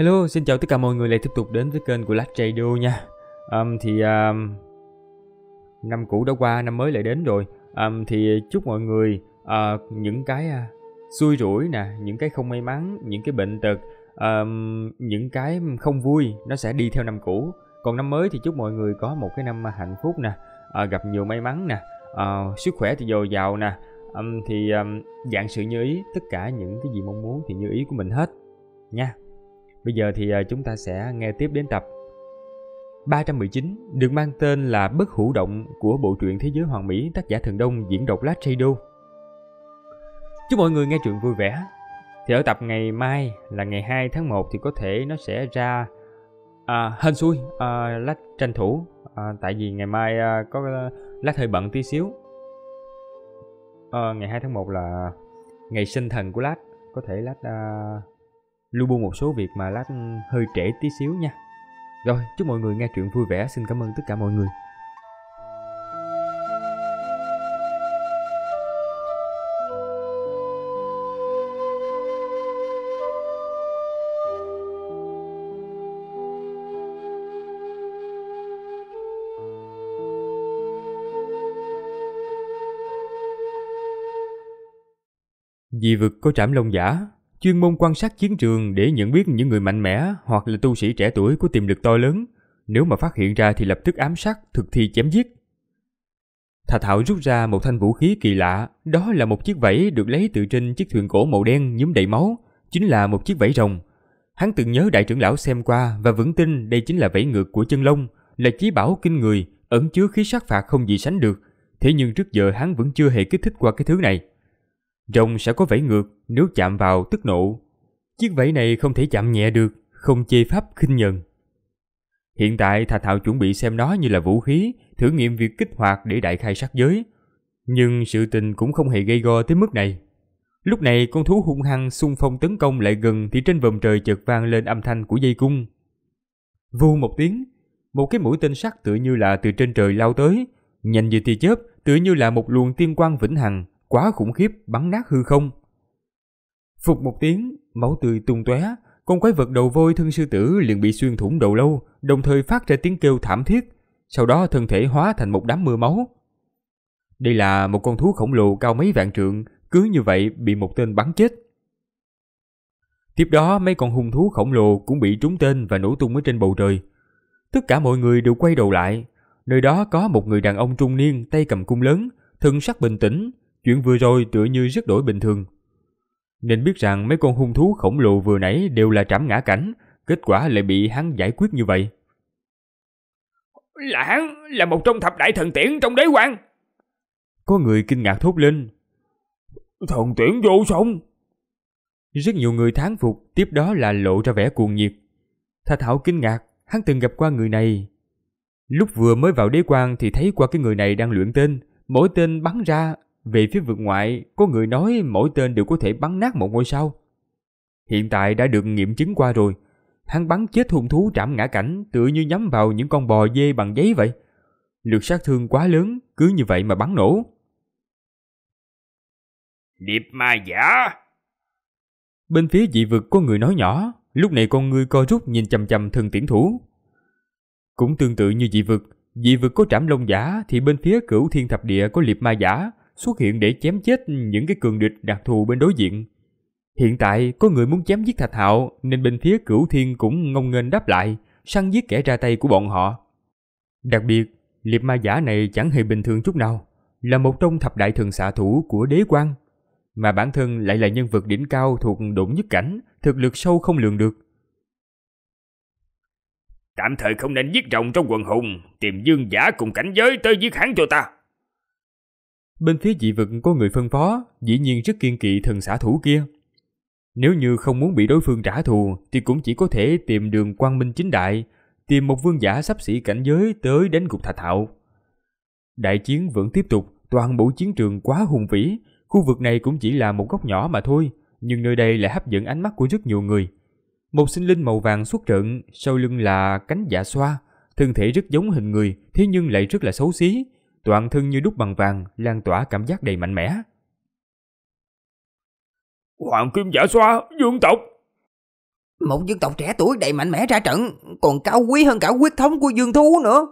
Hello, xin chào tất cả mọi người lại tiếp tục đến với kênh của Last Radio nha um, Thì um, năm cũ đã qua, năm mới lại đến rồi um, Thì chúc mọi người uh, những cái uh, xui rủi nè, những cái không may mắn, những cái bệnh tật um, Những cái không vui, nó sẽ đi theo năm cũ Còn năm mới thì chúc mọi người có một cái năm à, hạnh phúc nè uh, Gặp nhiều may mắn nè, uh, sức khỏe thì dồi dào nè um, Thì um, dạng sự như ý, tất cả những cái gì mong muốn thì như ý của mình hết Nha Bây giờ thì à, chúng ta sẽ nghe tiếp đến tập 319 được mang tên là Bất Hữu Động của bộ truyện Thế giới Hoàng Mỹ tác giả Thần Đông diễn đọc Lát Radio. Chúc mọi người nghe truyện vui vẻ. Thì ở tập ngày mai là ngày 2 tháng 1 thì có thể nó sẽ ra à, hên xui à, lát tranh thủ à, tại vì ngày mai à, có à, lát hơi bận tí xíu. À, ngày 2 tháng 1 là ngày sinh thần của lát có thể lát à, lưu bu một số việc mà lát ừ, hơi trễ tí xíu nha rồi chúc mọi người nghe chuyện vui vẻ xin cảm ơn tất cả mọi người Dị vực có trảm lông giả chuyên môn quan sát chiến trường để nhận biết những người mạnh mẽ hoặc là tu sĩ trẻ tuổi có tiềm lực to lớn, nếu mà phát hiện ra thì lập tức ám sát, thực thi chém giết. Thà Thảo rút ra một thanh vũ khí kỳ lạ, đó là một chiếc vẫy được lấy từ trên chiếc thuyền cổ màu đen nhúm đầy máu, chính là một chiếc vẫy rồng. Hắn từng nhớ đại trưởng lão xem qua và vững tin đây chính là vẫy ngược của chân long, là chí bảo kinh người, ẩn chứa khí sát phạt không gì sánh được. Thế nhưng trước giờ hắn vẫn chưa hề kích thích qua cái thứ này rồng sẽ có vẫy ngược nếu chạm vào tức nộ. Chiếc vẫy này không thể chạm nhẹ được, không chê pháp khinh nhờn. Hiện tại Thạch Thảo chuẩn bị xem nó như là vũ khí, thử nghiệm việc kích hoạt để đại khai sát giới. Nhưng sự tình cũng không hề gây go tới mức này. Lúc này con thú hung hăng xung phong tấn công lại gần thì trên vòm trời chợt vang lên âm thanh của dây cung. Vu một tiếng, một cái mũi tên sắt tựa như là từ trên trời lao tới, nhanh như tia chớp, tựa như là một luồng tiên quang vĩnh hằng quá khủng khiếp bắn nát hư không. Phục một tiếng, máu tươi tung tóe, con quái vật đầu voi thân sư tử liền bị xuyên thủng đầu lâu, đồng thời phát ra tiếng kêu thảm thiết, sau đó thân thể hóa thành một đám mưa máu. Đây là một con thú khổng lồ cao mấy vạn trượng, cứ như vậy bị một tên bắn chết. Tiếp đó mấy con hung thú khổng lồ cũng bị trúng tên và nổ tung ở trên bầu trời. Tất cả mọi người đều quay đầu lại, nơi đó có một người đàn ông trung niên tay cầm cung lớn, thân sắc bình tĩnh, chuyện vừa rồi tựa như rất đổi bình thường. Nên biết rằng mấy con hung thú khổng lồ vừa nãy đều là trảm ngã cảnh, kết quả lại bị hắn giải quyết như vậy. Là hắn, là một trong thập đại thần tiễn trong đế quan. Có người kinh ngạc thốt lên. Thần tiễn vô song. Rất nhiều người thán phục, tiếp đó là lộ ra vẻ cuồng nhiệt. Thà Thảo kinh ngạc, hắn từng gặp qua người này. Lúc vừa mới vào đế quan thì thấy qua cái người này đang luyện tên, mỗi tên bắn ra về phía vực ngoại, có người nói mỗi tên đều có thể bắn nát một ngôi sao. Hiện tại đã được nghiệm chứng qua rồi. Hắn bắn chết hung thú trảm ngã cảnh tựa như nhắm vào những con bò dê bằng giấy vậy. Lực sát thương quá lớn, cứ như vậy mà bắn nổ. Điệp ma giả! Bên phía dị vực có người nói nhỏ, lúc này con ngươi co rút nhìn chầm chầm thần tiễn thủ. Cũng tương tự như dị vực, dị vực có trảm lông giả thì bên phía cửu thiên thập địa có liệp ma giả, xuất hiện để chém chết những cái cường địch đặc thù bên đối diện. Hiện tại có người muốn chém giết Thạch Hạo nên bên phía Cửu Thiên cũng ngông nghênh đáp lại, săn giết kẻ ra tay của bọn họ. Đặc biệt, liệp ma giả này chẳng hề bình thường chút nào, là một trong thập đại thần xạ thủ của đế quan, mà bản thân lại là nhân vật đỉnh cao thuộc độn nhất cảnh, thực lực sâu không lường được. Tạm thời không nên giết rồng trong quần hùng, tìm dương giả cùng cảnh giới tới giết hắn cho ta bên phía dị vực có người phân phó, dĩ nhiên rất kiên kỵ thần xã thủ kia. Nếu như không muốn bị đối phương trả thù thì cũng chỉ có thể tìm đường quang minh chính đại, tìm một vương giả sắp xỉ cảnh giới tới đánh gục Thạch Hạo. Đại chiến vẫn tiếp tục, toàn bộ chiến trường quá hùng vĩ, khu vực này cũng chỉ là một góc nhỏ mà thôi, nhưng nơi đây lại hấp dẫn ánh mắt của rất nhiều người. Một sinh linh màu vàng xuất trận, sau lưng là cánh giả dạ xoa, thân thể rất giống hình người, thế nhưng lại rất là xấu xí, toàn thân như đúc bằng vàng, lan tỏa cảm giác đầy mạnh mẽ. Hoàng kim giả dạ xoa, dương tộc. Một dương tộc trẻ tuổi đầy mạnh mẽ ra trận, còn cao quý hơn cả huyết thống của dương thú nữa.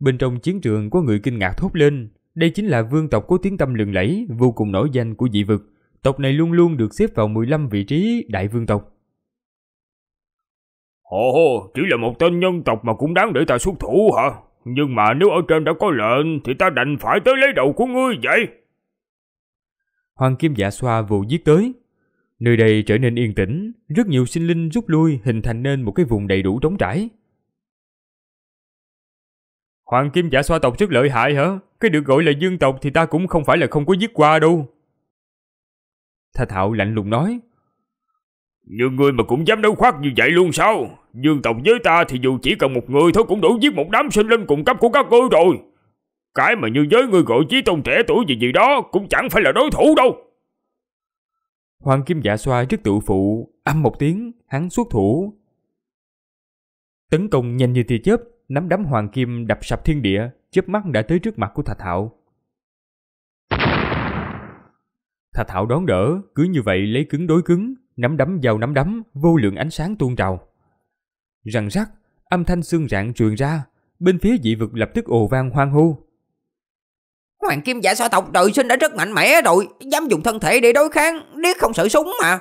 Bên trong chiến trường có người kinh ngạc thốt lên, đây chính là vương tộc có tiếng tâm lừng lẫy, vô cùng nổi danh của dị vực. Tộc này luôn luôn được xếp vào 15 vị trí đại vương tộc. Ồ, chỉ là một tên nhân tộc mà cũng đáng để ta xuất thủ hả? Nhưng mà nếu ở trên đã có lệnh Thì ta đành phải tới lấy đầu của ngươi vậy Hoàng Kim Dạ Xoa vụ giết tới Nơi đây trở nên yên tĩnh Rất nhiều sinh linh rút lui Hình thành nên một cái vùng đầy đủ trống trải Hoàng Kim Dạ Xoa tộc rất lợi hại hả Cái được gọi là dương tộc Thì ta cũng không phải là không có giết qua đâu Thạch Hạo lạnh lùng nói nhưng ngươi mà cũng dám nói khoác như vậy luôn sao Dương tộc với ta thì dù chỉ cần một người thôi cũng đủ giết một đám sinh linh cùng cấp của các ngươi rồi Cái mà như giới ngươi gọi chí tôn trẻ tuổi gì gì đó cũng chẳng phải là đối thủ đâu Hoàng Kim Dạ xoa trước tự phụ, âm một tiếng, hắn xuất thủ. Tấn công nhanh như tia chớp, nắm đấm Hoàng Kim đập sập thiên địa, chớp mắt đã tới trước mặt của Thạch Hạo. Thạch Hạo đón đỡ, cứ như vậy lấy cứng đối cứng, nắm đấm vào nắm đấm, vô lượng ánh sáng tuôn trào. Răng rắc, âm thanh xương rạn truyền ra, bên phía dị vực lập tức ồ vang hoang hô. Hoàng kim giả so tộc trời sinh đã rất mạnh mẽ rồi, dám dùng thân thể để đối kháng, điếc không sợ súng mà.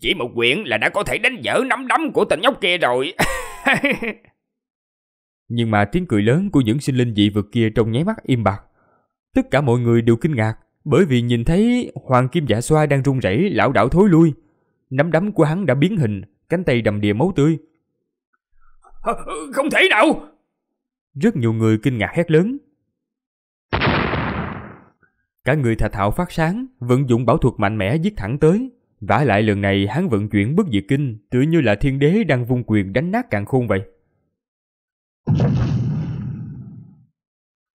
Chỉ một quyển là đã có thể đánh dở nắm đấm của tình nhóc kia rồi. Nhưng mà tiếng cười lớn của những sinh linh dị vực kia trong nháy mắt im bặt. Tất cả mọi người đều kinh ngạc, bởi vì nhìn thấy Hoàng Kim giả dạ Xoa đang run rẩy lão đảo thối lui. Nắm đấm của hắn đã biến hình, cánh tay đầm đìa máu tươi. Không thể nào! Rất nhiều người kinh ngạc hét lớn. Cả người thạch thạo phát sáng, vận dụng bảo thuật mạnh mẽ giết thẳng tới. vả lại lần này hắn vận chuyển bất diệt kinh, tựa như là thiên đế đang vung quyền đánh nát càng khôn vậy.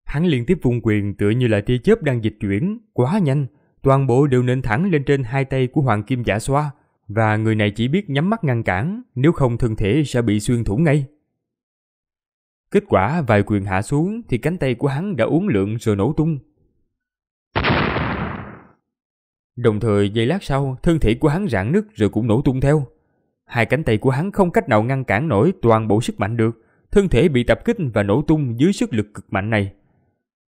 Hắn liên tiếp vung quyền tựa như là tia chớp đang dịch chuyển, quá nhanh, toàn bộ đều nện thẳng lên trên hai tay của Hoàng Kim Giả Xoa, và người này chỉ biết nhắm mắt ngăn cản, nếu không thân thể sẽ bị xuyên thủng ngay. Kết quả vài quyền hạ xuống thì cánh tay của hắn đã uốn lượn rồi nổ tung. Đồng thời giây lát sau, thân thể của hắn rạn nứt rồi cũng nổ tung theo. Hai cánh tay của hắn không cách nào ngăn cản nổi toàn bộ sức mạnh được, thân thể bị tập kích và nổ tung dưới sức lực cực mạnh này.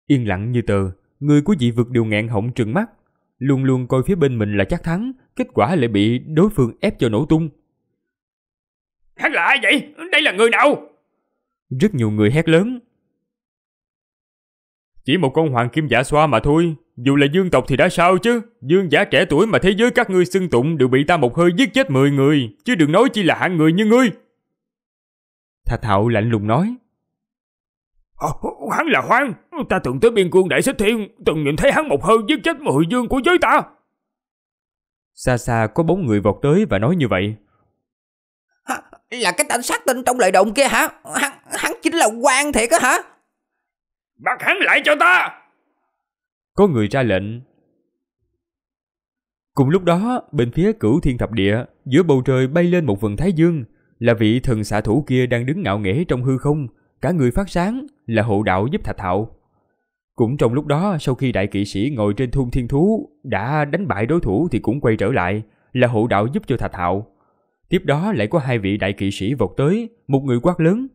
Yên lặng như tờ, người của dị vực đều nghẹn họng trừng mắt. Luôn luôn coi phía bên mình là chắc thắng, kết quả lại bị đối phương ép cho nổ tung. Hắn là ai vậy? Đây là người nào? Rất nhiều người hét lớn. Chỉ một con hoàng kim giả xoa mà thôi, dù là dương tộc thì đã sao chứ, dương giả trẻ tuổi mà thế giới các ngươi xưng tụng đều bị ta một hơi giết chết mười người, chứ đừng nói chỉ là hạng người như ngươi. Thạch Hạo lạnh lùng nói. Ờ, hắn là Hoang, ta từng tới biên cương đại xích thiên, từng nhìn thấy hắn một hơi giết chết mười dương của giới ta. Xa xa có bốn người vọt tới và nói như vậy. Là cái tên sát tinh trong lời động kia hả? Hắn, hắn chính là quan thiệt á hả? Bắt hắn lại cho ta! Có người ra lệnh. Cùng lúc đó, bên phía cửu thiên thập địa, giữa bầu trời bay lên một vần thái dương, là vị thần xạ thủ kia đang đứng ngạo nghễ trong hư không, cả người phát sáng là hộ đạo giúp Thạch Hạo. Cũng trong lúc đó, sau khi đại kỵ sĩ ngồi trên thung thiên thú đã đánh bại đối thủ thì cũng quay trở lại, là hộ đạo giúp cho Thạch Hạo. Tiếp đó lại có hai vị đại kỵ sĩ vọt tới, một người quát lớn.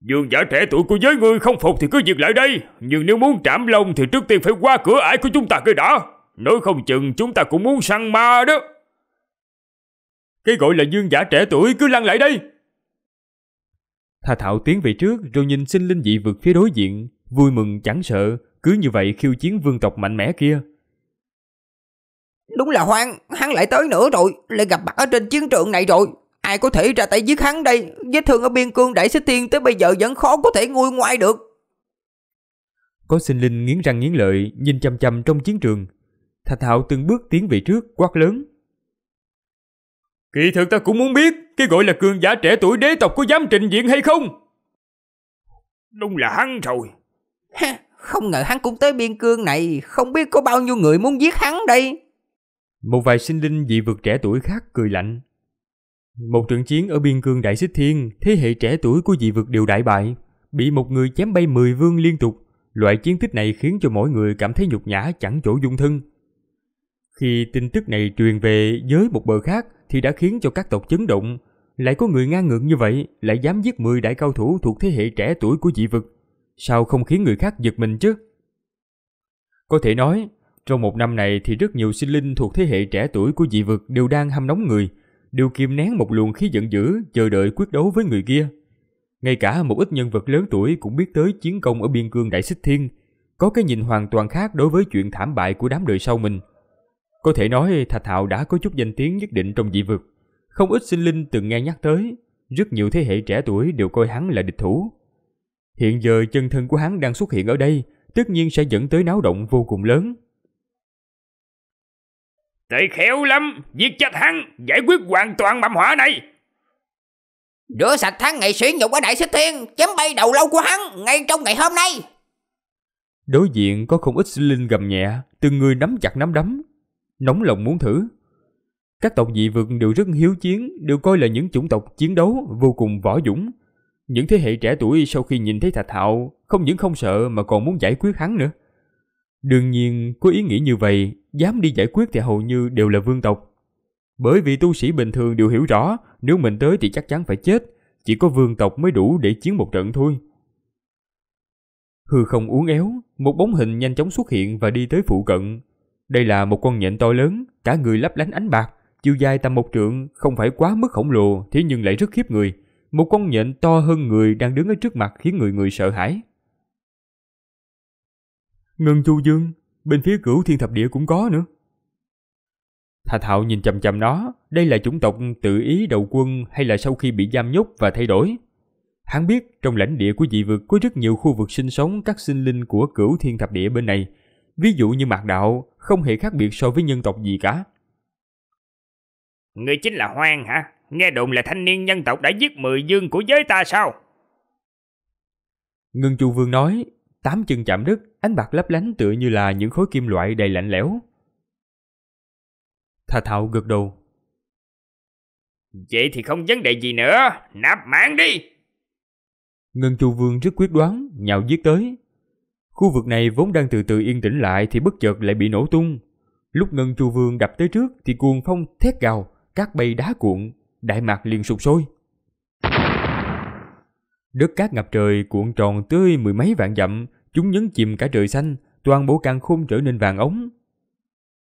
Dương giả trẻ tuổi của giới ngươi không phục thì cứ dừng lại đây, nhưng nếu muốn trảm lông thì trước tiên phải qua cửa ải của chúng ta cái đã. Nói không chừng chúng ta cũng muốn săn ma đó. Cái gọi là dương giả trẻ tuổi cứ lăn lại đây. Thà Thảo tiến về trước rồi nhìn sinh linh dị vực phía đối diện, vui mừng chẳng sợ, cứ như vậy khiêu chiến vương tộc mạnh mẽ kia. Đúng là hoang, hắn lại tới nữa rồi, lại gặp mặt ở trên chiến trường này rồi. Ai có thể ra tay giết hắn đây, vết thương ở biên cương đại xích thiên tới bây giờ vẫn khó có thể nguôi ngoai được. Có sinh linh nghiến răng nghiến lợi, nhìn chăm chăm trong chiến trường. Thạch Hạo từng bước tiến về trước, quát lớn. Kỳ thực ta cũng muốn biết Cái gọi là cường giả trẻ tuổi đế tộc có dám trình diện hay không Đúng là hắn rồi Không ngờ hắn cũng tới biên cương này Không biết có bao nhiêu người muốn giết hắn đây Một vài sinh linh dị vực trẻ tuổi khác cười lạnh Một trận chiến ở biên cương Đại Xích Thiên Thế hệ trẻ tuổi của dị vực đều đại bại Bị một người chém bay mười vương liên tục Loại chiến tích này khiến cho mỗi người cảm thấy nhục nhã chẳng chỗ dung thân. Khi tin tức này truyền về giới một bờ khác, thì đã khiến cho các tộc chấn động. Lại có người ngang ngược như vậy, lại dám giết 10 đại cao thủ thuộc thế hệ trẻ tuổi của dị vực. Sao không khiến người khác giật mình chứ? Có thể nói, trong một năm này thì rất nhiều sinh linh thuộc thế hệ trẻ tuổi của dị vực đều đang hâm nóng người, đều kiềm nén một luồng khí giận dữ chờ đợi quyết đấu với người kia. Ngay cả một ít nhân vật lớn tuổi cũng biết tới chiến công ở biên cương Đại Xích Thiên, có cái nhìn hoàn toàn khác đối với chuyện thảm bại của đám đời sau mình – có thể nói Thạch thạo đã có chút danh tiếng nhất định trong dị vực. Không ít sinh linh từng nghe nhắc tới, rất nhiều thế hệ trẻ tuổi đều coi hắn là địch thủ. Hiện giờ chân thân của hắn đang xuất hiện ở đây, tất nhiên sẽ dẫn tới náo động vô cùng lớn. Tệ khéo lắm, giết chết hắn, giải quyết hoàn toàn mầm hỏa này. Rửa sạch tháng ngày xuyến nhục ở Đại Xích Thiên, chém bay đầu lâu của hắn ngay trong ngày hôm nay. Đối diện có không ít sinh linh gầm nhẹ, từng người nắm chặt nắm đấm, nóng lòng muốn thử. Các tộc dị vực đều rất hiếu chiến, đều coi là những chủng tộc chiến đấu vô cùng võ dũng. Những thế hệ trẻ tuổi sau khi nhìn thấy Thạch Hạo không những không sợ mà còn muốn giải quyết hắn nữa. Đương nhiên, có ý nghĩ như vậy, dám đi giải quyết thì hầu như đều là vương tộc. Bởi vì tu sĩ bình thường đều hiểu rõ, nếu mình tới thì chắc chắn phải chết, chỉ có vương tộc mới đủ để chiến một trận thôi. Hư không uốn éo, một bóng hình nhanh chóng xuất hiện và đi tới phụ cận, đây là một con nhện to lớn, cả người lấp lánh ánh bạc, chiều dài tầm một trượng, không phải quá mức khổng lồ, thế nhưng lại rất khiếp người. Một con nhện to hơn người đang đứng ở trước mặt khiến người người sợ hãi. Ngân Chu Dương, bên phía cửu thiên thập địa cũng có nữa. Thà Thạo nhìn chầm chầm nó, đây là chủng tộc tự ý đầu quân hay là sau khi bị giam nhốt và thay đổi. Hắn biết trong lãnh địa của dị vực có rất nhiều khu vực sinh sống các sinh linh của cửu thiên thập địa bên này. Ví dụ như mạc đạo, không hề khác biệt so với nhân tộc gì cả. Người chính là Hoang hả? Nghe đồn là thanh niên nhân tộc đã giết mười dương của giới ta sao? Ngân Chu Vương nói, tám chân chạm đất, ánh bạc lấp lánh tựa như là những khối kim loại đầy lạnh lẽo. Thà Thạo gật đầu. Vậy thì không vấn đề gì nữa, nạp mạng đi! Ngân Chu Vương rất quyết đoán, nhào giết tới. Khu vực này vốn đang từ từ yên tĩnh lại thì bất chợt lại bị nổ tung. Lúc Ngân Chu Vương đập tới trước thì cuồng phong thét gào, cát bay đá cuộn, đại mạc liền sụp sôi. Đất cát ngập trời cuộn tròn tươi mười mấy vạn dặm, chúng nhấn chìm cả trời xanh, toàn bộ càng khôn trở nên vàng ống.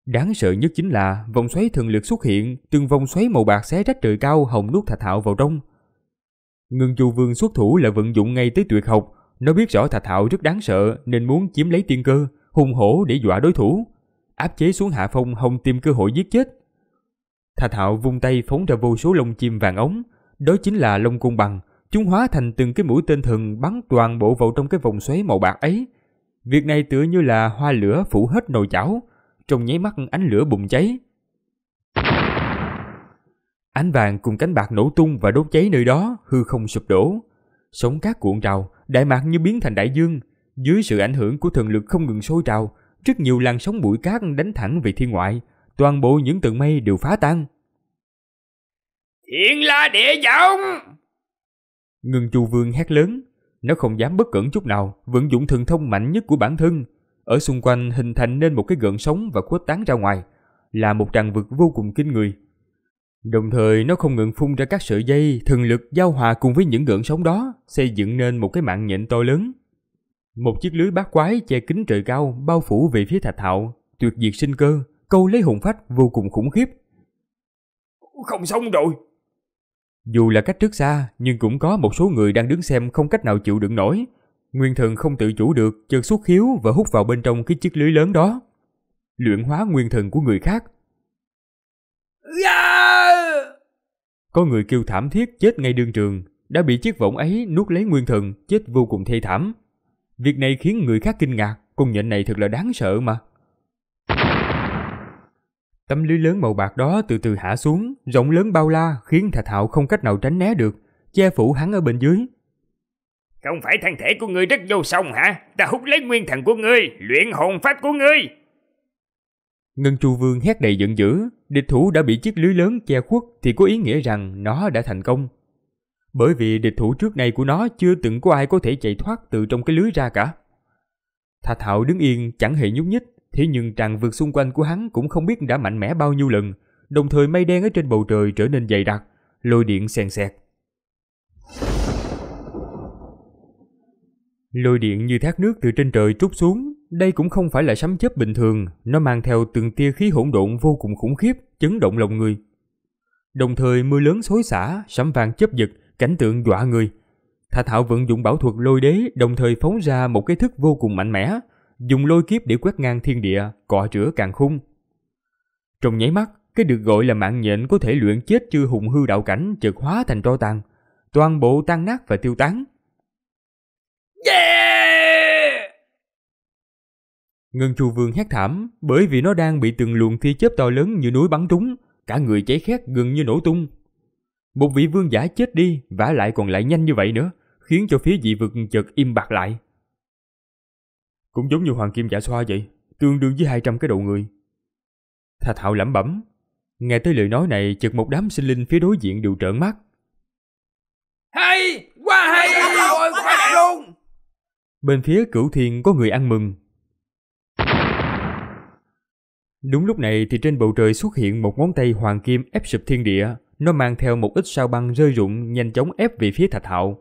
Đáng sợ nhất chính là vòng xoáy thần lực xuất hiện, từng vòng xoáy màu bạc xé rách trời cao hồng nuốt thạch thạo vào trong. Ngân Chu Vương xuất thủ là vận dụng ngay tới tuyệt học, nó biết rõ Thạch Hạo rất đáng sợ nên muốn chiếm lấy tiên cơ, hung hổ để dọa đối thủ, áp chế xuống hạ phong hồng tìm cơ hội giết chết. Thạch Hạo vung tay phóng ra vô số lông chim vàng ống, đó chính là lông cung bằng, chúng hóa thành từng cái mũi tên thần bắn toàn bộ vào trong cái vòng xoáy màu bạc ấy. Việc này tựa như là hoa lửa phủ hết nồi chảo, trong nháy mắt ánh lửa bùng cháy. Ánh vàng cùng cánh bạc nổ tung và đốt cháy nơi đó, hư không sụp đổ. Sống cát cuộn trào, Đại mạc như biến thành đại dương. Dưới sự ảnh hưởng của thần lực không ngừng sôi trào, rất nhiều làn sóng bụi cát đánh thẳng về thiên ngoại. Toàn bộ những tầng mây đều phá tan. Thiên la địa võng! Ngân Chu Vương hét lớn. Nó không dám bất cẩn chút nào, vận dụng thần thông mạnh nhất của bản thân. Ở xung quanh hình thành nên một cái gợn sóng và khuếch tán ra ngoài. Là một tràng vực vô cùng kinh người. Đồng thời nó không ngừng phun ra các sợi dây thần lực giao hòa cùng với những gợn sóng đó, xây dựng nên một cái mạng nhện to lớn. Một chiếc lưới bát quái che kín trời cao bao phủ về phía Thạch Hạo, tuyệt diệt sinh cơ, câu lấy hùng phách vô cùng khủng khiếp. Không xong rồi. Dù là cách trước xa, nhưng cũng có một số người đang đứng xem không cách nào chịu đựng nổi. Nguyên thần không tự chủ được, chợt xuất khiếu và hút vào bên trong cái chiếc lưới lớn đó. Luyện hóa nguyên thần của người khác Dạ! Có người kêu thảm thiết chết ngay đương trường, đã bị chiếc võng ấy nuốt lấy nguyên thần, chết vô cùng thê thảm. Việc này khiến người khác kinh ngạc, con nhện này thật là đáng sợ mà. Tấm lưới lớn màu bạc đó từ từ hạ xuống, rộng lớn bao la khiến Thạch Hạo không cách nào tránh né được, che phủ hắn ở bên dưới. Không phải thân thể của ngươi rất vô song hả? Ta hút lấy nguyên thần của ngươi, luyện hồn pháp của ngươi. Ngân Chu Vương hét đầy giận dữ, địch thủ đã bị chiếc lưới lớn che khuất thì có ý nghĩa rằng nó đã thành công. Bởi vì địch thủ trước này của nó chưa từng có ai có thể chạy thoát từ trong cái lưới ra cả. Thạch Hạo đứng yên chẳng hề nhúc nhích, thế nhưng tràng vượt xung quanh của hắn cũng không biết đã mạnh mẽ bao nhiêu lần, đồng thời mây đen ở trên bầu trời trở nên dày đặc, lôi điện xèn xẹt. Lôi điện như thác nước từ trên trời trút xuống, đây cũng không phải là sấm chớp bình thường, nó mang theo từng tia khí hỗn độn vô cùng khủng khiếp, chấn động lòng người. Đồng thời mưa lớn xối xả, sấm vàng chớp giật, cảnh tượng dọa người. Thả Thảo vận dụng bảo thuật lôi đế, đồng thời phóng ra một cái thức vô cùng mạnh mẽ, dùng lôi kiếp để quét ngang thiên địa, cọ rửa càng khung. Trong nháy mắt, cái được gọi là mạng nhện có thể luyện chết chư hùng hư đạo cảnh chợt hóa thành tro tàn, toàn bộ tan nát và tiêu tán. Yeah! Ngân Chu Vương hét thảm bởi vì nó đang bị từng luồng thi chớp to lớn như núi bắn trúng, cả người cháy khét gần như nổ tung. Một vị vương giả chết đi, vả lại còn lại nhanh như vậy nữa, khiến cho phía dị vực chợt im bặt lại. Cũng giống như hoàng kim giả xoa vậy, tương đương với 200 cái đầu người. Thạch Hạo lẩm bẩm, nghe tới lời nói này chợt một đám sinh linh phía đối diện đều trợn mắt. Hay, quá hay, quá luôn. Bên phía Cửu thiền có người ăn mừng, Đúng lúc này thì trên bầu trời xuất hiện một ngón tay hoàng kim ép sụp thiên địa, nó mang theo một ít sao băng rơi rụng nhanh chóng ép về phía Thạch Hạo.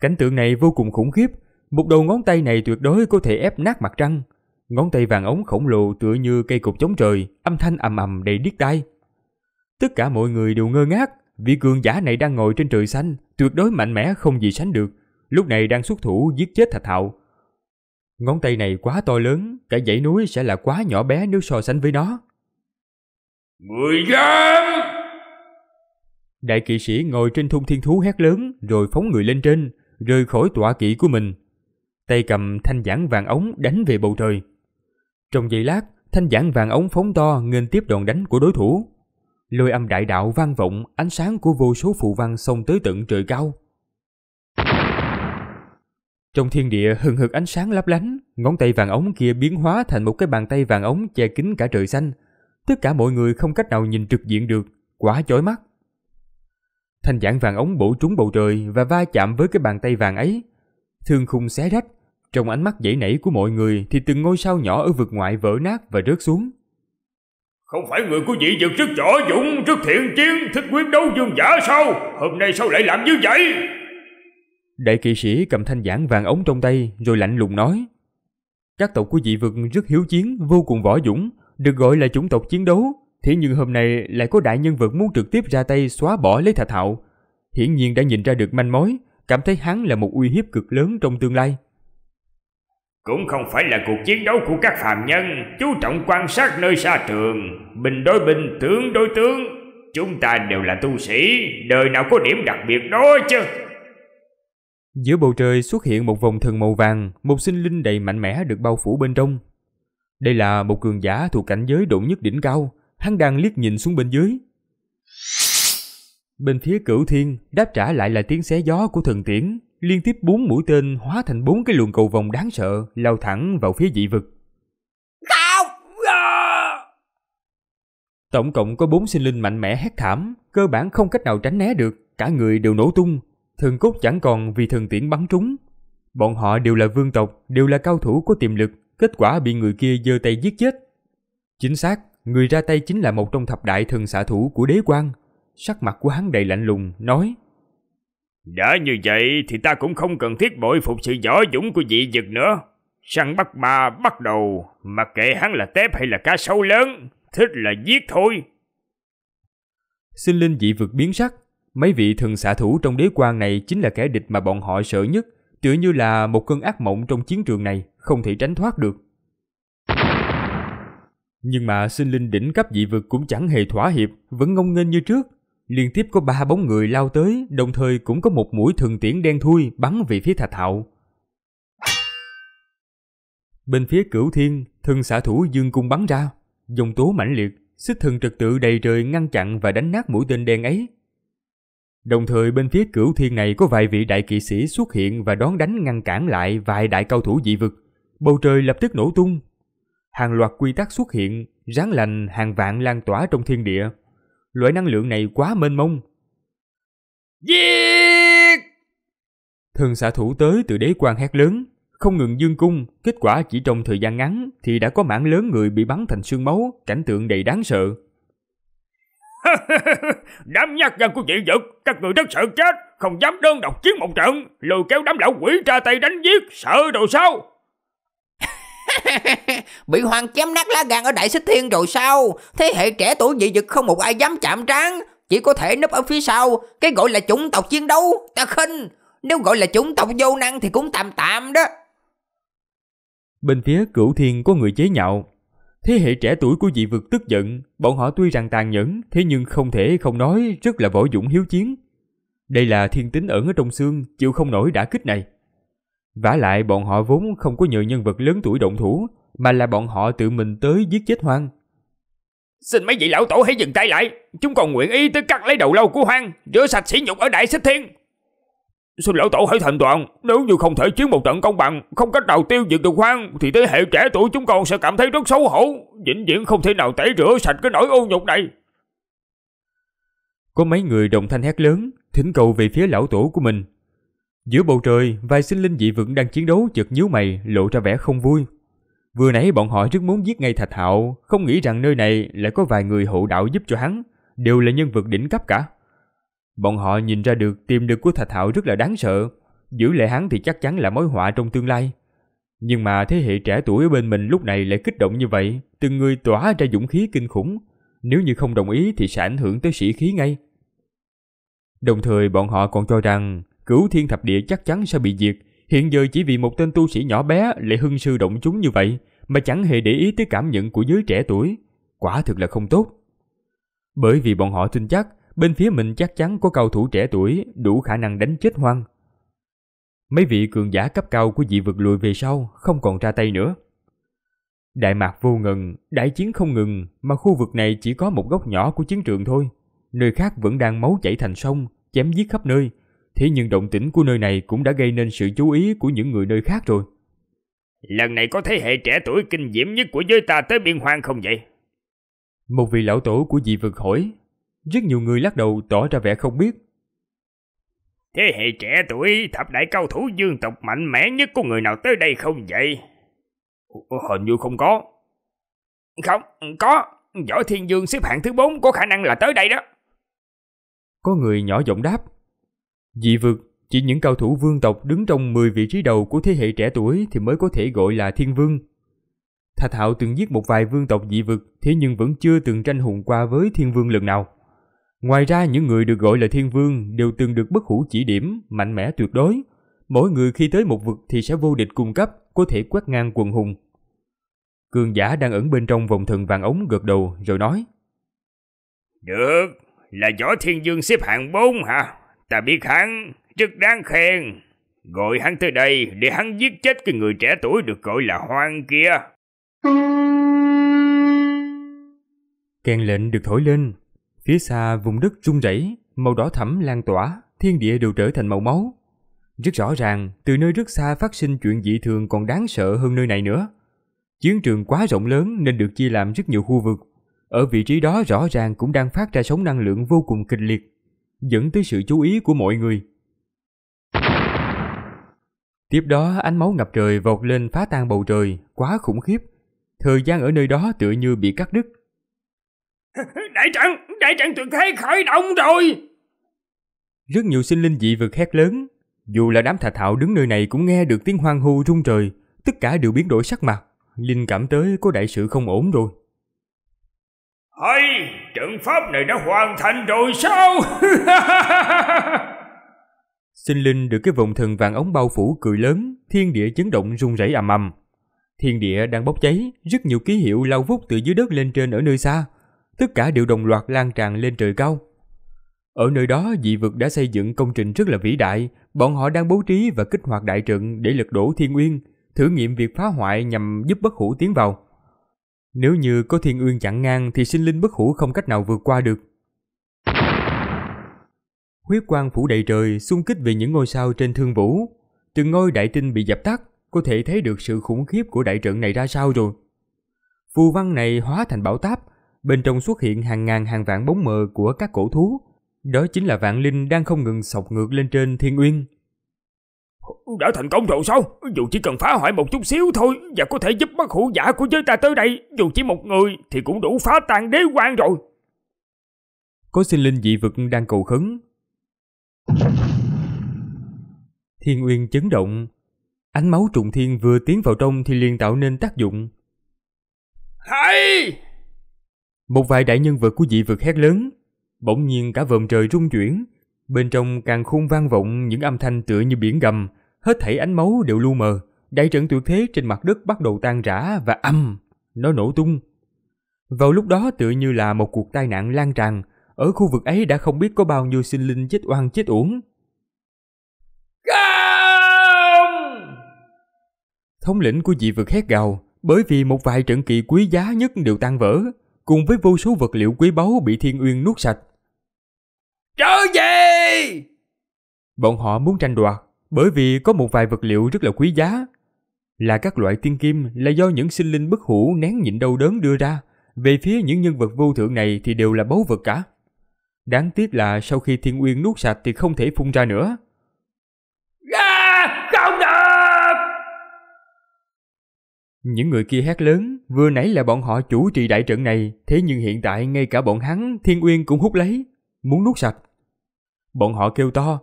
Cảnh tượng này vô cùng khủng khiếp, một đầu ngón tay này tuyệt đối có thể ép nát mặt trăng. Ngón tay vàng ống khổng lồ tựa như cây cột chống trời, âm thanh ầm ầm đầy điếc tai. Tất cả mọi người đều ngơ ngác, vị cường giả này đang ngồi trên trời xanh, tuyệt đối mạnh mẽ không gì sánh được, lúc này đang xuất thủ giết chết Thạch Hạo, Ngón tay này quá to lớn, cả dãy núi sẽ là quá nhỏ bé nếu so sánh với nó. Mười dám! Đại kỵ sĩ ngồi trên thung thiên thú hét lớn rồi phóng người lên trên, rời khỏi tọa kỵ của mình. Tay cầm thanh giảng vàng ống đánh về bầu trời. Trong giây lát, thanh giảng vàng ống phóng to nghênh tiếp đòn đánh của đối thủ. Lôi âm đại đạo vang vọng, ánh sáng của vô số phụ văn xông tới tận trời cao. Trong thiên địa hừng hực ánh sáng lấp lánh, ngón tay vàng ống kia biến hóa thành một cái bàn tay vàng ống che kín cả trời xanh. Tất cả mọi người không cách nào nhìn trực diện được, quá chói mắt. Thanh giảng vàng ống bổ trúng bầu trời và va chạm với cái bàn tay vàng ấy. Thương khung xé rách, trong ánh mắt dãy nảy của mọi người thì từng ngôi sao nhỏ ở vực ngoại vỡ nát và rớt xuống. Không phải người của dị vực rất rõ dũng, rất thiện chiến, thích quyết đấu dương giả sao? Hôm nay sao lại làm như vậy? Đại kỵ sĩ cầm thanh giản vàng ống trong tay rồi lạnh lùng nói. Các tộc của dị vực rất hiếu chiến, vô cùng võ dũng, được gọi là chủng tộc chiến đấu. Thế nhưng hôm nay lại có đại nhân vật muốn trực tiếp ra tay xóa bỏ lấy thạch hạo. Hiển nhiên đã nhìn ra được manh mối, cảm thấy hắn là một uy hiếp cực lớn trong tương lai. Cũng không phải là cuộc chiến đấu của các phàm nhân, chú trọng quan sát nơi xa trường, bình đối bình, tướng đối tướng. Chúng ta đều là tu sĩ, đời nào có điểm đặc biệt đó chứ. Giữa bầu trời xuất hiện một vòng thần màu vàng, một sinh linh đầy mạnh mẽ được bao phủ bên trong. Đây là một cường giả thuộc cảnh giới độ nhất đỉnh cao, hắn đang liếc nhìn xuống bên dưới. Bên phía cửu thiên, đáp trả lại là tiếng xé gió của thần tiễn, liên tiếp bốn mũi tên hóa thành bốn cái luồng cầu vòng đáng sợ lao thẳng vào phía dị vực. Dạ! Tổng cộng có bốn sinh linh mạnh mẽ hét thảm, cơ bản không cách nào tránh né được, cả người đều nổ tung, Thường cốt chẳng còn vì thần tiễn bắn trúng. Bọn họ đều là vương tộc, đều là cao thủ có tiềm lực, kết quả bị người kia giơ tay giết chết. Chính xác, người ra tay chính là một trong thập đại thần xạ thủ của đế quan. Sắc mặt của hắn đầy lạnh lùng, nói Đã như vậy thì ta cũng không cần thiết bội phục sự võ dũng của dị vật nữa. Săn bắt ma bắt đầu, mặc kệ hắn là tép hay là cá sấu lớn, thích là giết thôi. Sinh linh dị vực biến sắc, Mấy vị thần xạ thủ trong đế quan này chính là kẻ địch mà bọn họ sợ nhất, tựa như là một cơn ác mộng trong chiến trường này, không thể tránh thoát được. Nhưng mà sinh linh đỉnh cấp dị vực cũng chẳng hề thỏa hiệp, vẫn ngông nghênh như trước. Liên tiếp có ba bóng người lao tới, đồng thời cũng có một mũi thường tiễn đen thui bắn về phía Thạch Hạo. Bên phía cửu thiên, thần xạ thủ dương cung bắn ra, dòng tố mãnh liệt, xích thần trật tự đầy trời ngăn chặn và đánh nát mũi tên đen ấy, Đồng thời bên phía cửu thiên này có vài vị đại kỵ sĩ xuất hiện và đón đánh ngăn cản lại vài đại cao thủ dị vực. Bầu trời lập tức nổ tung. Hàng loạt quy tắc xuất hiện, ráng lành hàng vạn lan tỏa trong thiên địa. Loại năng lượng này quá mênh mông. Giết! Thần xạ thủ tới từ đế quan hét lớn, không ngừng dương cung, kết quả chỉ trong thời gian ngắn thì đã có mảng lớn người bị bắn thành xương máu, cảnh tượng đầy đáng sợ. đám nhát gan của dị vật, các người rất sợ chết, không dám đơn độc chiến một trận, lôi kéo đám lão quỷ ra tay đánh giết, sợ đồ sao? Bị hoàng chém nát lá gan ở Đại Xích Thiên rồi sao? Thế hệ trẻ tuổi dị vật không một ai dám chạm trán, chỉ có thể núp ở phía sau, cái gọi là chủng tộc chiến đấu, ta khinh. Nếu gọi là chủng tộc vô năng thì cũng tạm tạm đó. Bên phía cửu thiên có người chế nhạo Thế hệ trẻ tuổi của dị vực tức giận, bọn họ tuy rằng tàn nhẫn, thế nhưng không thể không nói rất là võ dũng hiếu chiến. Đây là thiên tính ẩn ở trong xương, chịu không nổi đã kích này. vả lại bọn họ vốn không có nhờ nhân vật lớn tuổi động thủ, mà là bọn họ tự mình tới giết chết hoang. Xin mấy vị lão tổ hãy dừng tay lại, chúng còn nguyện ý tới cắt lấy đầu lâu của hoang, rửa sạch sỉ nhục ở đại xích thiên. Xin lỗi tổ hãy thành toàn, nếu như không thể chiến một trận công bằng, không cách nào tiêu diệt được hoang, thì thế hệ trẻ tuổi chúng con sẽ cảm thấy rất xấu hổ, vĩnh viễn không thể nào tẩy rửa sạch cái nỗi ô nhục này. Có mấy người đồng thanh hét lớn, thỉnh cầu về phía lão tổ của mình. Giữa bầu trời, vài sinh linh dị vững đang chiến đấu chợt nhíu mày, lộ ra vẻ không vui. Vừa nãy bọn họ rất muốn giết ngay Thạch Hạo, không nghĩ rằng nơi này lại có vài người hộ đạo giúp cho hắn, đều là nhân vật đỉnh cấp cả. Bọn họ nhìn ra được tiềm lực của Thạch Hạo rất là đáng sợ, giữ lại hắn thì chắc chắn là mối họa trong tương lai. Nhưng mà thế hệ trẻ tuổi bên mình lúc này lại kích động như vậy, từng người tỏa ra dũng khí kinh khủng. Nếu như không đồng ý thì sẽ ảnh hưởng tới sĩ khí ngay. Đồng thời bọn họ còn cho rằng cửu thiên thập địa chắc chắn sẽ bị diệt. Hiện giờ chỉ vì một tên tu sĩ nhỏ bé lại hưng sư động chúng như vậy mà chẳng hề để ý tới cảm nhận của giới trẻ tuổi. Quả thực là không tốt. Bởi vì bọn họ tin chắc bên phía mình chắc chắn có cầu thủ trẻ tuổi đủ khả năng đánh chết hoang. Mấy vị cường giả cấp cao của dị vực lùi về sau, không còn ra tay nữa. Đại mạc vô ngừng, đại chiến không ngừng, mà khu vực này chỉ có một góc nhỏ của chiến trường thôi. Nơi khác vẫn đang máu chảy thành sông, chém giết khắp nơi. Thế nhưng động tĩnh của nơi này cũng đã gây nên sự chú ý của những người nơi khác rồi. Lần này có thế hệ trẻ tuổi kinh diễm nhất của giới ta tới biên hoang không vậy? Một vị lão tổ của dị vực hỏi rất nhiều người lắc đầu tỏ ra vẻ không biết. Thế hệ trẻ tuổi thập đại cao thủ dương tộc mạnh mẽ nhất của người nào tới đây không vậy? Hình như không có. Không, có. Võ Thiên Dương xếp hạng thứ 4 có khả năng là tới đây đó. Có người nhỏ giọng đáp. Dị vực, chỉ những cao thủ vương tộc đứng trong 10 vị trí đầu của thế hệ trẻ tuổi thì mới có thể gọi là thiên vương. thạch Thạo từng giết một vài vương tộc dị vực thế nhưng vẫn chưa từng tranh hùng qua với thiên vương lần nào. Ngoài ra những người được gọi là thiên vương đều từng được bất hủ chỉ điểm, mạnh mẽ tuyệt đối. Mỗi người khi tới một vực thì sẽ vô địch cung cấp, có thể quét ngang quần hùng. Cường giả đang ẩn bên trong vòng thần vàng ống gật đầu rồi nói. Được, là võ thiên dương xếp hạng 4 hả? Ta biết hắn, rất đáng khen. Gọi hắn tới đây để hắn giết chết cái người trẻ tuổi được gọi là Hoang kia. Kèn lệnh được thổi lên, Phía xa vùng đất rung rẩy, màu đỏ thẫm lan tỏa, thiên địa đều trở thành màu máu. Rất rõ ràng, từ nơi rất xa phát sinh chuyện dị thường còn đáng sợ hơn nơi này nữa. Chiến trường quá rộng lớn nên được chia làm rất nhiều khu vực. Ở vị trí đó rõ ràng cũng đang phát ra sóng năng lượng vô cùng kịch liệt, dẫn tới sự chú ý của mọi người. Tiếp đó ánh máu ngập trời vọt lên phá tan bầu trời, quá khủng khiếp. Thời gian ở nơi đó tựa như bị cắt đứt, Đại trận, đại trận tuyệt thế khởi động rồi! Rất nhiều sinh linh dị vực hét lớn. Dù là đám thạch thạo đứng nơi này cũng nghe được tiếng hoang hô rung trời. Tất cả đều biến đổi sắc mặt. Linh cảm tới có đại sự không ổn rồi. Hay, trận pháp này đã hoàn thành rồi sao? Sinh linh được cái vòng thần vàng ống bao phủ cười lớn, thiên địa chấn động rung rẩy ầm ầm. Thiên địa đang bốc cháy, rất nhiều ký hiệu lao vút từ dưới đất lên trên ở nơi xa, tất cả đều đồng loạt lan tràn lên trời cao. Ở nơi đó, dị vực đã xây dựng công trình rất là vĩ đại, bọn họ đang bố trí và kích hoạt đại trận để lật đổ thiên uyên, thử nghiệm việc phá hoại nhằm giúp bất hủ tiến vào. Nếu như có thiên uyên chặn ngang thì sinh linh bất hủ không cách nào vượt qua được. Huyết quang phủ đầy trời xung kích về những ngôi sao trên thương vũ. Từng ngôi đại tinh bị dập tắt, có thể thấy được sự khủng khiếp của đại trận này ra sao rồi. Phù văn này hóa thành bão táp, bên trong xuất hiện hàng ngàn hàng vạn bóng mờ của các cổ thú. Đó chính là vạn linh đang không ngừng sọc ngược lên trên thiên uyên. Đã thành công rồi sao? Dù chỉ cần phá hoại một chút xíu thôi và có thể giúp bắt hữu giả của giới ta tới đây, dù chỉ một người thì cũng đủ phá tan đế quan rồi. Có sinh linh dị vực đang cầu khấn. Thiên uyên chấn động. Ánh máu trùng thiên vừa tiến vào trong thì liền tạo nên tác dụng. Hay! Một vài đại nhân vật của dị vực hét lớn, bỗng nhiên cả vòm trời rung chuyển, bên trong càng khung vang vọng những âm thanh tựa như biển gầm, hết thảy ánh máu đều lu mờ, đại trận tuyệt thế trên mặt đất bắt đầu tan rã và âm, nó nổ tung. Vào lúc đó tựa như là một cuộc tai nạn lan tràn, ở khu vực ấy đã không biết có bao nhiêu sinh linh chết oan chết uổng. Thống lĩnh của dị vực hét gào, bởi vì một vài trận kỳ quý giá nhất đều tan vỡ, cùng với vô số vật liệu quý báu bị thiên uyên nuốt sạch. Trở về! Bọn họ muốn tranh đoạt bởi vì có một vài vật liệu rất là quý giá. Là các loại tiên kim là do những sinh linh bất hủ nén nhịn đau đớn đưa ra. Về phía những nhân vật vô thượng này thì đều là báu vật cả. Đáng tiếc là sau khi thiên uyên nuốt sạch thì không thể phun ra nữa. Những người kia hét lớn, vừa nãy là bọn họ chủ trì đại trận này, thế nhưng hiện tại ngay cả bọn hắn, Thiên Uyên cũng hút lấy, muốn nuốt sạch. Bọn họ kêu to,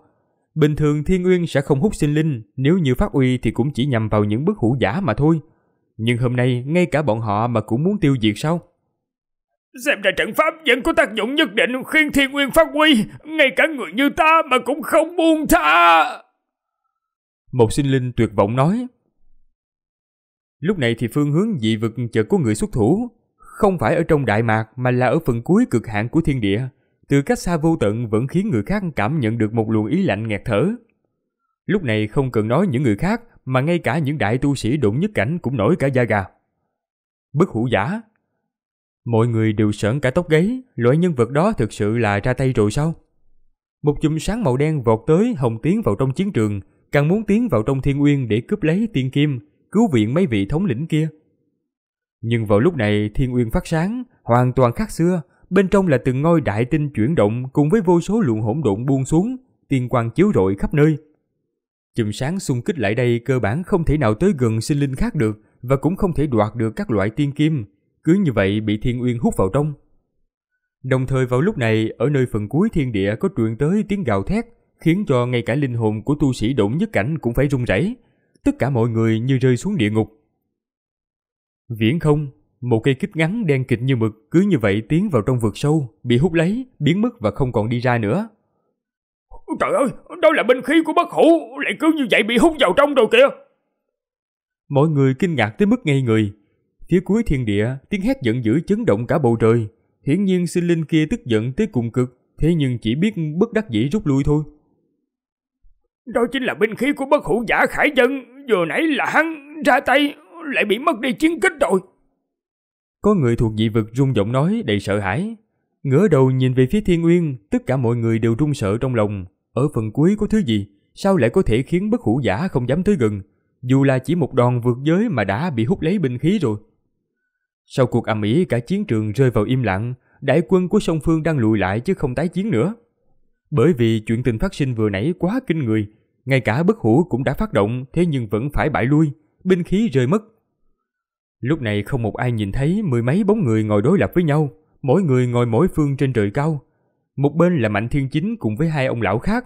bình thường Thiên Uyên sẽ không hút sinh linh, nếu như phát uy thì cũng chỉ nhằm vào những bức hủ giả mà thôi. Nhưng hôm nay, ngay cả bọn họ mà cũng muốn tiêu diệt sao? Xem ra trận pháp vẫn có tác dụng nhất định khiến Thiên Uyên phát uy ngay cả người như ta mà cũng không buông tha. Một sinh linh tuyệt vọng nói, Lúc này thì phương hướng dị vực chợt có người xuất thủ, không phải ở trong đại mạc mà là ở phần cuối cực hạn của thiên địa, từ cách xa vô tận vẫn khiến người khác cảm nhận được một luồng ý lạnh nghẹt thở. Lúc này không cần nói những người khác mà ngay cả những đại tu sĩ đụng nhất cảnh cũng nổi cả da gà. Bất hủ giả. Mọi người đều sởn cả tóc gáy, loại nhân vật đó thực sự là ra tay rồi sao? Một chùm sáng màu đen vọt tới hồng tiến vào trong chiến trường, càng muốn tiến vào trong thiên uyên để cướp lấy tiên kim, cứu viện mấy vị thống lĩnh kia. Nhưng vào lúc này thiên uyên phát sáng, hoàn toàn khác xưa, bên trong là từng ngôi đại tinh chuyển động cùng với vô số luồng hỗn độn buông xuống, tiên quang chiếu rọi khắp nơi. Chùm sáng xung kích lại đây cơ bản không thể nào tới gần sinh linh khác được và cũng không thể đoạt được các loại tiên kim, cứ như vậy bị thiên uyên hút vào trong. Đồng thời vào lúc này, ở nơi phần cuối thiên địa có truyền tới tiếng gào thét, khiến cho ngay cả linh hồn của tu sĩ độn nhất cảnh cũng phải run rẩy, tất cả mọi người như rơi xuống địa ngục. Viễn không, một cây kích ngắn đen kịt như mực cứ như vậy tiến vào trong vực sâu, bị hút lấy, biến mất và không còn đi ra nữa. Trời ơi, đó là binh khí của bất hủ, lại cứ như vậy bị hút vào trong rồi kìa. Mọi người kinh ngạc tới mức ngây người. Phía cuối thiên địa, tiếng hét giận dữ chấn động cả bầu trời. Hiển nhiên sinh linh kia tức giận tới cùng cực, thế nhưng chỉ biết bất đắc dĩ rút lui thôi. Đó chính là binh khí của bất hữu giả Khải Dân, vừa nãy là hắn ra tay, lại bị mất đi chiến kích rồi. Có người thuộc dị vực rung giọng nói đầy sợ hãi. Ngửa đầu nhìn về phía thiên nguyên tất cả mọi người đều run sợ trong lòng. Ở phần cuối có thứ gì, sao lại có thể khiến bất hữu giả không dám tới gần, dù là chỉ một đòn vượt giới mà đã bị hút lấy binh khí rồi. Sau cuộc ầm ĩ cả chiến trường rơi vào im lặng, đại quân của song phương đang lùi lại chứ không tái chiến nữa. Bởi vì chuyện tình phát sinh vừa nãy quá kinh người, ngay cả bất hủ cũng đã phát động thế nhưng vẫn phải bại lui, binh khí rơi mất. Lúc này không một ai nhìn thấy mười mấy bóng người ngồi đối lập với nhau, mỗi người ngồi mỗi phương trên trời cao. Một bên là Mạnh Thiên Chính cùng với hai ông lão khác,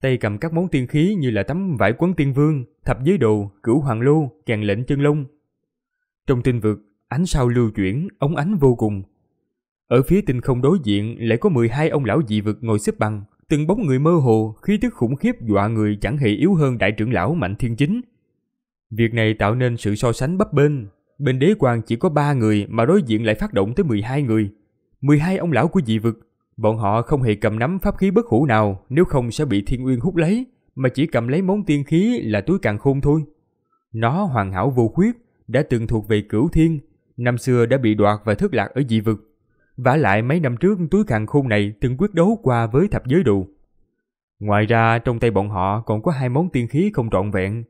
tay cầm các món tiên khí như là tấm vải quấn tiên vương, thập giới đồ, cửu hoàng lô, kèn lệnh chân lông. Trong tinh vực, ánh sao lưu chuyển, ống ánh vô cùng. Ở phía tinh không đối diện lại có mười hai ông lão dị vực ngồi xếp bằng, Từng bóng người mơ hồ, khí tức khủng khiếp dọa người chẳng hề yếu hơn đại trưởng lão Mạnh Thiên Chính. Việc này tạo nên sự so sánh bấp bênh. Bên đế quan chỉ có 3 người mà đối diện lại phát động tới 12 người. 12 ông lão của dị vực, bọn họ không hề cầm nắm pháp khí bất hủ nào nếu không sẽ bị thiên uyên hút lấy, mà chỉ cầm lấy món tiên khí là túi càng khôn thôi. Nó hoàn hảo vô khuyết, đã từng thuộc về cửu thiên, năm xưa đã bị đoạt và thất lạc ở dị vực vả lại mấy năm trước túi khàn khôn này từng quyết đấu qua với thập giới đồ. Ngoài ra trong tay bọn họ còn có hai món tiên khí không trọn vẹn.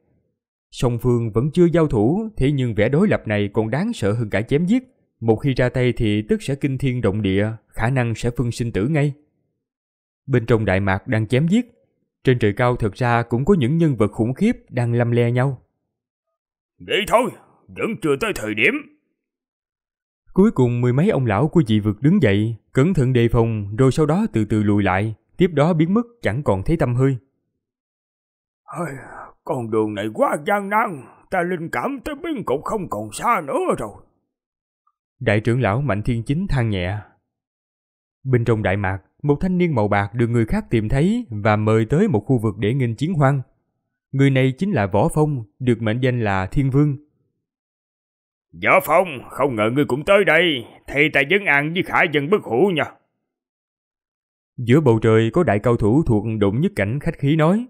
Song phương vẫn chưa giao thủ, thế nhưng vẻ đối lập này còn đáng sợ hơn cả chém giết. Một khi ra tay thì tức sẽ kinh thiên động địa, khả năng sẽ phân sinh tử ngay. Bên trong Đại Mạc đang chém giết, trên trời cao thật ra cũng có những nhân vật khủng khiếp đang lâm le nhau. Đi thôi, vẫn chưa tới thời điểm. Cuối cùng mười mấy ông lão của dị vực đứng dậy, cẩn thận đề phòng rồi sau đó từ từ lùi lại, tiếp đó biến mất chẳng còn thấy tâm hơi. Ôi, à, con đường này quá gian nan, ta linh cảm tới biến cục không còn xa nữa rồi. Đại trưởng lão Mạnh Thiên Chính than nhẹ. Bên trong đại mạc, một thanh niên màu bạc được người khác tìm thấy và mời tới một khu vực để nghênh chiến hoang. Người này chính là Võ Phong, được mệnh danh là Thiên Vương, Võ Phong, không ngờ ngươi cũng tới đây, thì ta dấn ăn với Khải dân bất hủ nha. Giữa bầu trời có đại cao thủ thuộc đụng nhất cảnh khách khí nói.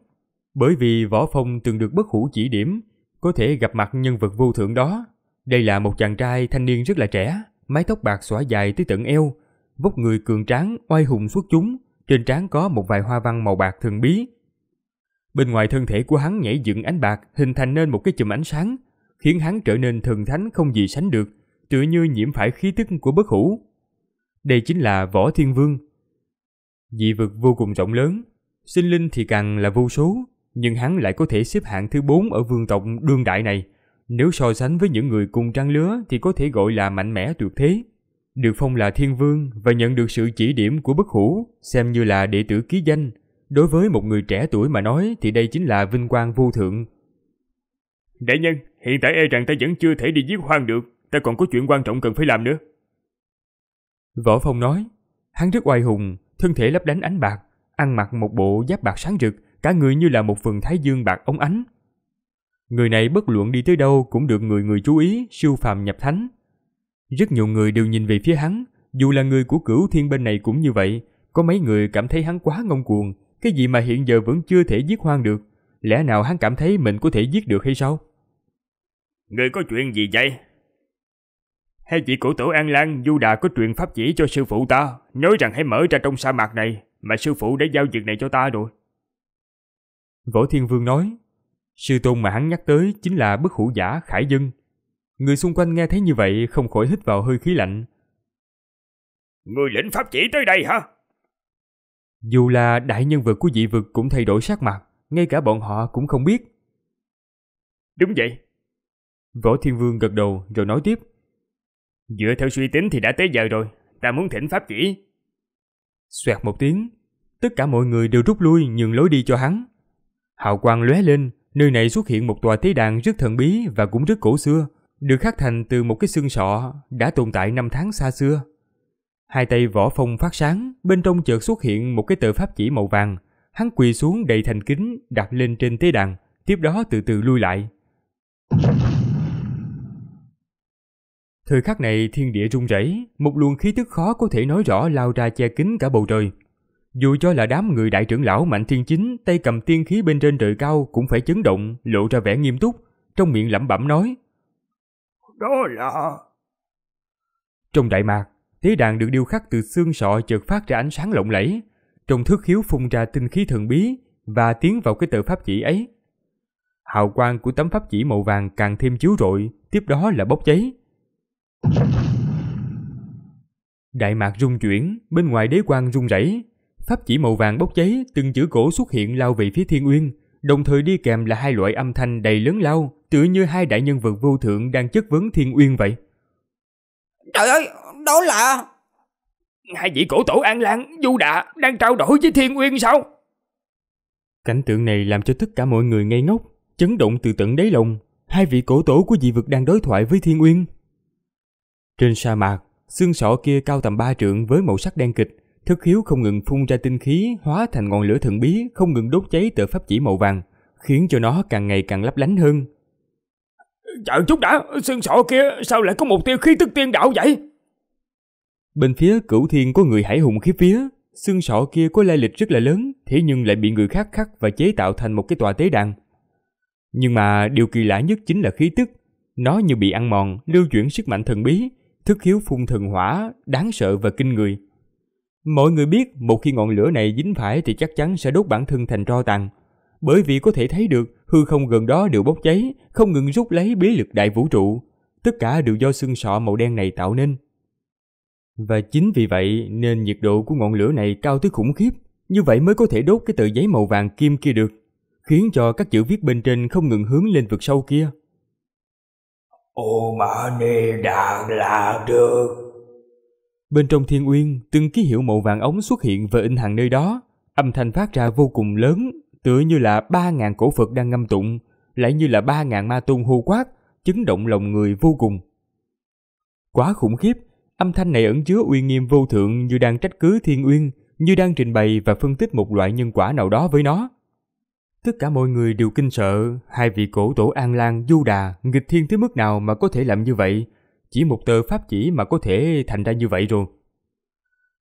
Bởi vì Võ Phong từng được bất hủ chỉ điểm, có thể gặp mặt nhân vật vô thượng đó. Đây là một chàng trai thanh niên rất là trẻ, mái tóc bạc xõa dài tới tận eo, vóc người cường tráng, oai hùng xuất chúng, trên trán có một vài hoa văn màu bạc thường bí. Bên ngoài thân thể của hắn nhảy dựng ánh bạc, hình thành nên một cái chùm ánh sáng khiến hắn trở nên thần thánh không gì sánh được, tựa như nhiễm phải khí tức của bất hủ. Đây chính là Võ Thiên Vương. Dị vực vô cùng rộng lớn, sinh linh thì càng là vô số, nhưng hắn lại có thể xếp hạng thứ 4 ở vương tộc đương đại này. Nếu so sánh với những người cùng trang lứa thì có thể gọi là mạnh mẽ tuyệt thế. Được phong là thiên vương và nhận được sự chỉ điểm của bất hủ, xem như là đệ tử ký danh. Đối với một người trẻ tuổi mà nói thì đây chính là vinh quang vô thượng. Đại nhân, Hiện tại e rằng ta vẫn chưa thể đi giết hoang được, ta còn có chuyện quan trọng cần phải làm nữa. Võ Phong nói, hắn rất oai hùng, thân thể lấp lánh ánh bạc, ăn mặc một bộ giáp bạc sáng rực, cả người như là một vườn thái dương bạc ống ánh. Người này bất luận đi tới đâu cũng được người người chú ý, siêu phàm nhập thánh. Rất nhiều người đều nhìn về phía hắn, dù là người của cửu thiên bên này cũng như vậy, có mấy người cảm thấy hắn quá ngông cuồng, cái gì mà hiện giờ vẫn chưa thể giết hoang được. Lẽ nào hắn cảm thấy mình có thể giết được hay sao? Người có chuyện gì vậy? hay vị cổ tổ An Lan Du Đà có truyền pháp chỉ cho sư phụ ta, nói rằng hãy mở ra trong sa mạc này, mà sư phụ đã giao việc này cho ta rồi. Võ Thiên Vương nói, sư tôn mà hắn nhắc tới chính là bức hữu giả Khải Dân. Người xung quanh nghe thấy như vậy không khỏi hít vào hơi khí lạnh. Người lĩnh pháp chỉ tới đây hả? Dù là đại nhân vật của dị vực cũng thay đổi sắc mặt, ngay cả bọn họ cũng không biết. Đúng vậy, Võ Thiên Vương gật đầu rồi nói tiếp. Dựa theo suy tính thì đã tới giờ rồi, ta muốn thỉnh pháp chỉ. Xoẹt một tiếng, tất cả mọi người đều rút lui nhường lối đi cho hắn. Hào quang lóe lên, nơi này xuất hiện một tòa tế đàn rất thần bí và cũng rất cổ xưa, được khắc thành từ một cái xương sọ đã tồn tại năm tháng xa xưa. Hai tay võ phong phát sáng, bên trong chợt xuất hiện một cái tờ pháp chỉ màu vàng. Hắn quỳ xuống đầy thành kính đặt lên trên tế đàn, tiếp đó từ từ lui lại. Thời khắc này thiên địa rung rẩy, một luồng khí tức khó có thể nói rõ lao ra che kín cả bầu trời. Dù cho là đám người đại trưởng lão Mạnh Thiên Chính tay cầm tiên khí bên trên trời cao cũng phải chấn động, lộ ra vẻ nghiêm túc, trong miệng lẩm bẩm nói. Đó là... Trong đại mạc, tế đàn được điêu khắc từ xương sọ chợt phát ra ánh sáng lộng lẫy, trong thước khiếu phun ra tinh khí thần bí và tiến vào cái tờ pháp chỉ ấy. Hào quang của tấm pháp chỉ màu vàng càng thêm chiếu rọi, tiếp đó là bốc cháy, Đại mạc rung chuyển, bên ngoài đế quan rung rẩy, pháp chỉ màu vàng bốc cháy, từng chữ cổ xuất hiện lao về phía Thiên Uyên, đồng thời đi kèm là hai loại âm thanh đầy lớn lao, tựa như hai đại nhân vật vô thượng đang chất vấn Thiên Uyên vậy. Trời ơi, đó là hai vị cổ tổ An Lan, Du Đà đang trao đổi với Thiên Uyên sao? Cảnh tượng này làm cho tất cả mọi người ngây ngốc, chấn động từ tận đáy lòng. Hai vị cổ tổ của dị vực đang đối thoại với Thiên Uyên. Trên sa mạc, xương sọ kia cao tầm 3 trượng với màu sắc đen kịch, thức khiếu không ngừng phun ra tinh khí hóa thành ngọn lửa thần bí không ngừng đốt cháy tờ pháp chỉ màu vàng, khiến cho nó càng ngày càng lấp lánh hơn. Chờ chút đã, xương sọ kia sao lại có một tiêu khí tức tiên đạo vậy? Bên phía cửu thiên có người hải hùng khí phía, xương sọ kia có lai lịch rất là lớn, thế nhưng lại bị người khác khắc và chế tạo thành một cái tòa tế đàn. Nhưng mà điều kỳ lạ nhất chính là khí tức, nó như bị ăn mòn, lưu chuyển sức mạnh thần bí, thức hiếu phun thần hỏa, đáng sợ và kinh người. Mọi người biết một khi ngọn lửa này dính phải thì chắc chắn sẽ đốt bản thân thành tro tàn. Bởi vì có thể thấy được hư không gần đó đều bốc cháy, không ngừng rút lấy bí lực đại vũ trụ. Tất cả đều do xương sọ màu đen này tạo nên. Và chính vì vậy nên nhiệt độ của ngọn lửa này cao tới khủng khiếp, như vậy mới có thể đốt cái tờ giấy màu vàng kim kia được, khiến cho các chữ viết bên trên không ngừng hướng lên vực sâu kia ô mã ni đạt là được bên trong thiên uyên từng ký hiệu màu vàng ống xuất hiện và in hàng nơi đó âm thanh phát ra vô cùng lớn tựa như là ba ngàn cổ phật đang ngâm tụng lại như là ba ngàn ma tôn hô quát chấn động lòng người vô cùng quá khủng khiếp âm thanh này ẩn chứa uy nghiêm vô thượng như đang trách cứ thiên uyên như đang trình bày và phân tích một loại nhân quả nào đó với nó Tất cả mọi người đều kinh sợ, hai vị cổ tổ An Lan, Du Đà, nghịch thiên tới mức nào mà có thể làm như vậy. Chỉ một tờ pháp chỉ mà có thể thành ra như vậy rồi.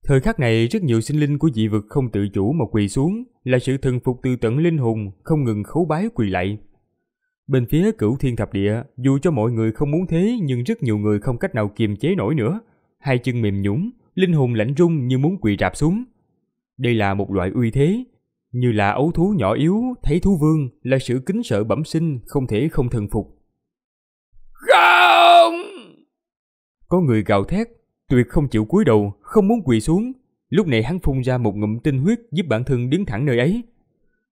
Thời khắc này, rất nhiều sinh linh của dị vực không tự chủ mà quỳ xuống, là sự thần phục từ tận linh hồn, không ngừng khấu bái quỳ lạy. Bên phía cửu thiên thập địa, dù cho mọi người không muốn thế nhưng rất nhiều người không cách nào kiềm chế nổi nữa. Hai chân mềm nhũng, linh hồn lạnh rung như muốn quỳ rạp xuống. Đây là một loại uy thế, như là ấu thú nhỏ yếu, thấy thú vương là sự kính sợ bẩm sinh không thể không thần phục. Không! Có người gào thét, tuyệt không chịu cúi đầu, không muốn quỳ xuống. Lúc này hắn phun ra một ngụm tinh huyết giúp bản thân đứng thẳng nơi ấy.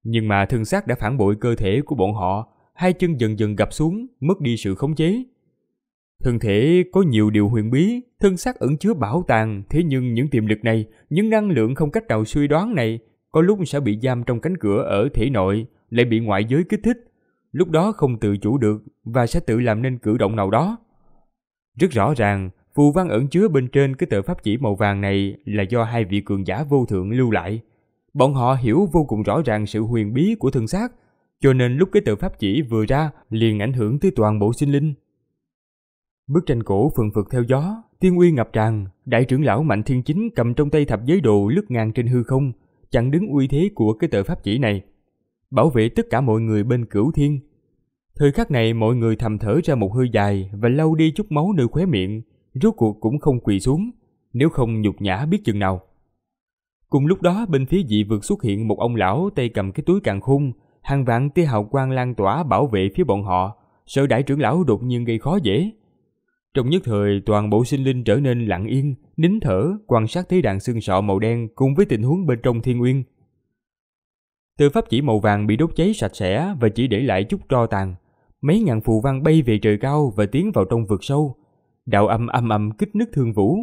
Nhưng mà thân xác đã phản bội cơ thể của bọn họ, hai chân dần dần gập xuống, mất đi sự khống chế. Thân thể có nhiều điều huyền bí, thân xác ẩn chứa bảo tàng, thế nhưng những tiềm lực này, những năng lượng không cách nào suy đoán này có lúc sẽ bị giam trong cánh cửa ở thể nội, lại bị ngoại giới kích thích, lúc đó không tự chủ được và sẽ tự làm nên cử động nào đó. Rất rõ ràng, phù văn ẩn chứa bên trên cái tờ pháp chỉ màu vàng này là do hai vị cường giả vô thượng lưu lại. Bọn họ hiểu vô cùng rõ ràng sự huyền bí của thân xác, cho nên lúc cái tờ pháp chỉ vừa ra liền ảnh hưởng tới toàn bộ sinh linh. Bức tranh cổ phần phật theo gió, tiên uy ngập tràn, đại trưởng lão Mạnh Thiên Chính cầm trong tay thập giới đồ lướt ngang trên hư không, chặn đứng uy thế của cái tờ pháp chỉ này, bảo vệ tất cả mọi người bên cửu thiên. Thời khắc này mọi người thầm thở ra một hơi dài và lau đi chút máu nơi khóe miệng, rốt cuộc cũng không quỳ xuống, nếu không nhục nhã biết chừng nào. Cùng lúc đó bên phía dị vực xuất hiện một ông lão tay cầm cái túi càng khung, hàng vạn tia hào quang lan tỏa bảo vệ phía bọn họ. Sợ đại trưởng lão đột nhiên gây khó dễ. Trong nhất thời, toàn bộ sinh linh trở nên lặng yên, nín thở, quan sát thấy đạn xương sọ màu đen cùng với tình huống bên trong thiên nguyên. Từ pháp chỉ màu vàng bị đốt cháy sạch sẽ và chỉ để lại chút tro tàn, mấy ngàn phù văn bay về trời cao và tiến vào trong vực sâu. Đạo âm âm âm kích nứt thương vũ.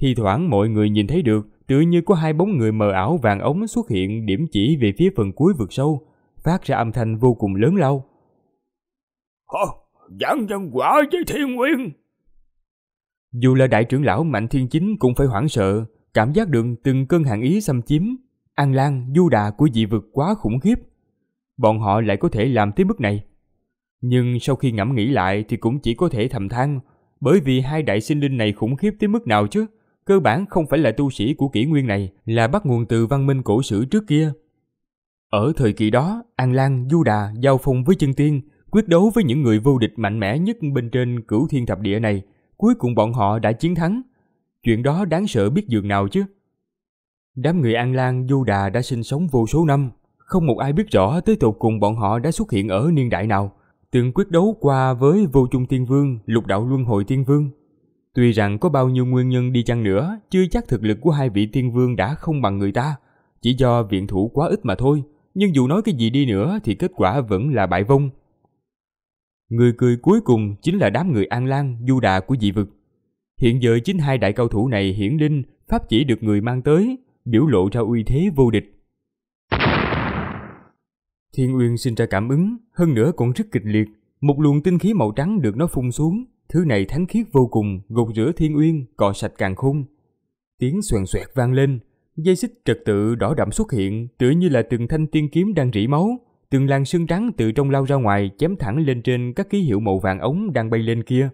Thì thoảng mọi người nhìn thấy được tự như có hai bóng người mờ ảo vàng ống xuất hiện điểm chỉ về phía phần cuối vực sâu, phát ra âm thanh vô cùng lớn lao. Hả? Giảng nhân quả với thiên nguyên! Dù là đại trưởng lão Mạnh Thiên Chính cũng phải hoảng sợ, cảm giác được từng cơn hàn ý xâm chiếm, an lan, du đà của dị vực quá khủng khiếp. Bọn họ lại có thể làm tới mức này. Nhưng sau khi ngẫm nghĩ lại thì cũng chỉ có thể thầm than, bởi vì hai đại sinh linh này khủng khiếp tới mức nào chứ? Cơ bản không phải là tu sĩ của kỷ nguyên này, là bắt nguồn từ văn minh cổ sử trước kia. Ở thời kỳ đó, An Lan, Du Đà giao phong với chân tiên, quyết đấu với những người vô địch mạnh mẽ nhất bên trên cửu thiên thập địa này, cuối cùng bọn họ đã chiến thắng. Chuyện đó đáng sợ biết dường nào chứ. Đám người An Lan Du Đà đã sinh sống vô số năm, không một ai biết rõ tới tột cùng bọn họ đã xuất hiện ở niên đại nào. Từng quyết đấu qua với vô chung tiên vương, lục đạo luân hồi tiên vương. Tuy rằng có bao nhiêu nguyên nhân đi chăng nữa, chưa chắc thực lực của hai vị tiên vương đã không bằng người ta, chỉ do viện thủ quá ít mà thôi. Nhưng dù nói cái gì đi nữa thì kết quả vẫn là bại vong. Người cười cuối cùng chính là đám người An Lan, Du Đà của dị vực. Hiện giờ chính hai đại cao thủ này hiển linh, pháp chỉ được người mang tới, biểu lộ ra uy thế vô địch. Thiên Uyên sinh ra cảm ứng, hơn nữa còn rất kịch liệt. Một luồng tinh khí màu trắng được nó phun xuống, thứ này thánh khiết vô cùng, gột rửa Thiên Uyên, cọ sạch càng khôn. Tiếng xoèn xoẹt vang lên, dây xích trật tự đỏ đậm xuất hiện, tựa như là từng thanh tiên kiếm đang rỉ máu, từng làn sương trắng từ trong lao ra ngoài chém thẳng lên trên các ký hiệu màu vàng ống đang bay lên kia.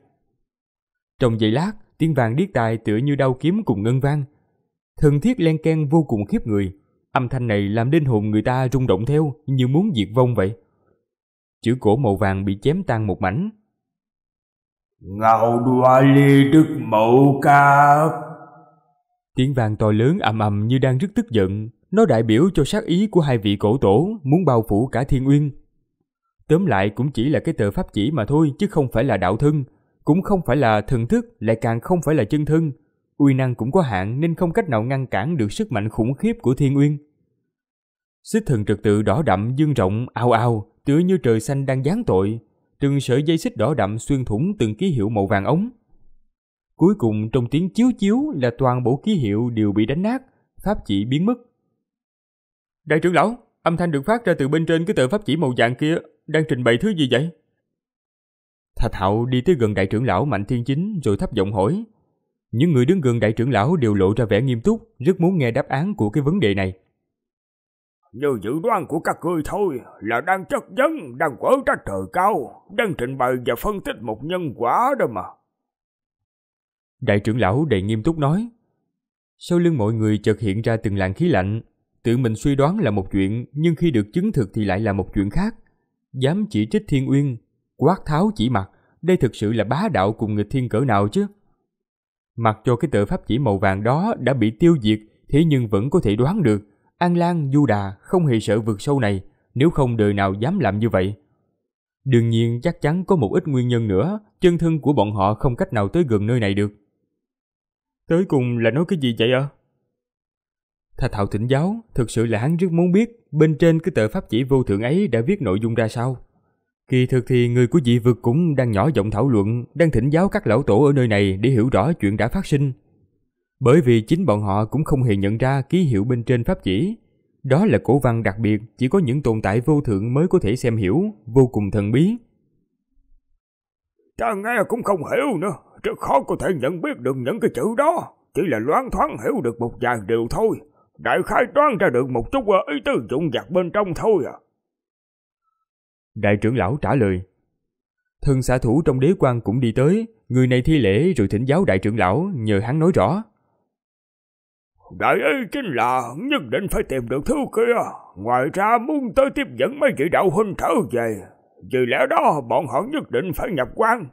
Trong giây lát, tiếng vàng điếc tai tựa như đau kiếm cùng ngân vang. Thần thiết len ken vô cùng khiếp người, âm thanh này làm linh hồn người ta rung động theo như muốn diệt vong vậy. Chữ cổ màu vàng bị chém tan một mảnh. Ngạo đoa ly đức mẫu ca, Tiếng vàng to lớn ầm ầm như đang rất tức giận, nó đại biểu cho sát ý của hai vị cổ tổ muốn bao phủ cả thiên uyên. Tóm lại cũng chỉ là cái tờ pháp chỉ mà thôi chứ không phải là đạo thân, cũng không phải là thần thức lại càng không phải là chân thân. Uy năng cũng có hạn nên không cách nào ngăn cản được sức mạnh khủng khiếp của thiên uyên. Xích thần trực tự đỏ đậm dương rộng ao ao, tựa như trời xanh đang giáng tội, từng sợi dây xích đỏ đậm xuyên thủng từng ký hiệu màu vàng ống. Cuối cùng trong tiếng chiếu chiếu là toàn bộ ký hiệu đều bị đánh nát, pháp chỉ biến mất. Đại trưởng lão, âm thanh được phát ra từ bên trên cái tờ pháp chỉ màu vàng kia đang trình bày thứ gì vậy? Thạch Hạo đi tới gần đại trưởng lão Mạnh Thiên Chính rồi thấp giọng hỏi. Những người đứng gần đại trưởng lão đều lộ ra vẻ nghiêm túc, rất muốn nghe đáp án của cái vấn đề này. Như dự đoán của các ngươi thôi là đang chất vấn, đang quở trách trời cao, đang trình bày và phân tích một nhân quả đó mà. Đại trưởng lão đầy nghiêm túc nói. Sau lưng mọi người chợt hiện ra từng làn khí lạnh, Tự mình suy đoán là một chuyện, nhưng khi được chứng thực thì lại là một chuyện khác. Dám chỉ trích Thiên Uyên, quát tháo chỉ mặt, đây thực sự là bá đạo cùng nghịch thiên cỡ nào chứ? Mặc cho cái tờ pháp chỉ màu vàng đó đã bị tiêu diệt, thế nhưng vẫn có thể đoán được, An Lan, Du Đà không hề sợ vượt sâu này, nếu không đời nào dám làm như vậy. Đương nhiên chắc chắn có một ít nguyên nhân nữa, chân thân của bọn họ không cách nào tới gần nơi này được. Tới cùng là nói cái gì vậy ạ? À? Thà Thảo thỉnh giáo, thực sự là hắn rất muốn biết bên trên cái tờ pháp chỉ vô thượng ấy đã viết nội dung ra sao. Kỳ thực thì người của dị vực cũng đang nhỏ giọng thảo luận, đang thỉnh giáo các lão tổ ở nơi này để hiểu rõ chuyện đã phát sinh. Bởi vì chính bọn họ cũng không hề nhận ra ký hiệu bên trên pháp chỉ. Đó là cổ văn đặc biệt, chỉ có những tồn tại vô thượng mới có thể xem hiểu, vô cùng thần bí. Ta nghe cũng không hiểu nữa, rất khó có thể nhận biết được những cái chữ đó, chỉ là loáng thoáng hiểu được một vài điều thôi đại khái đoán ra được một chút ờ, ý tứ dụng dặt bên trong thôi à. Đại trưởng lão trả lời. Thân xã thủ trong đế quan cũng đi tới, người này thi lễ rồi thỉnh giáo đại trưởng lão nhờ hắn nói rõ. Đại ý chính là nhất định phải tìm được thứ kia, ngoài ra muốn tới tiếp dẫn mấy vị đạo huynh trở về, vì lẽ đó bọn họ nhất định phải nhập quan.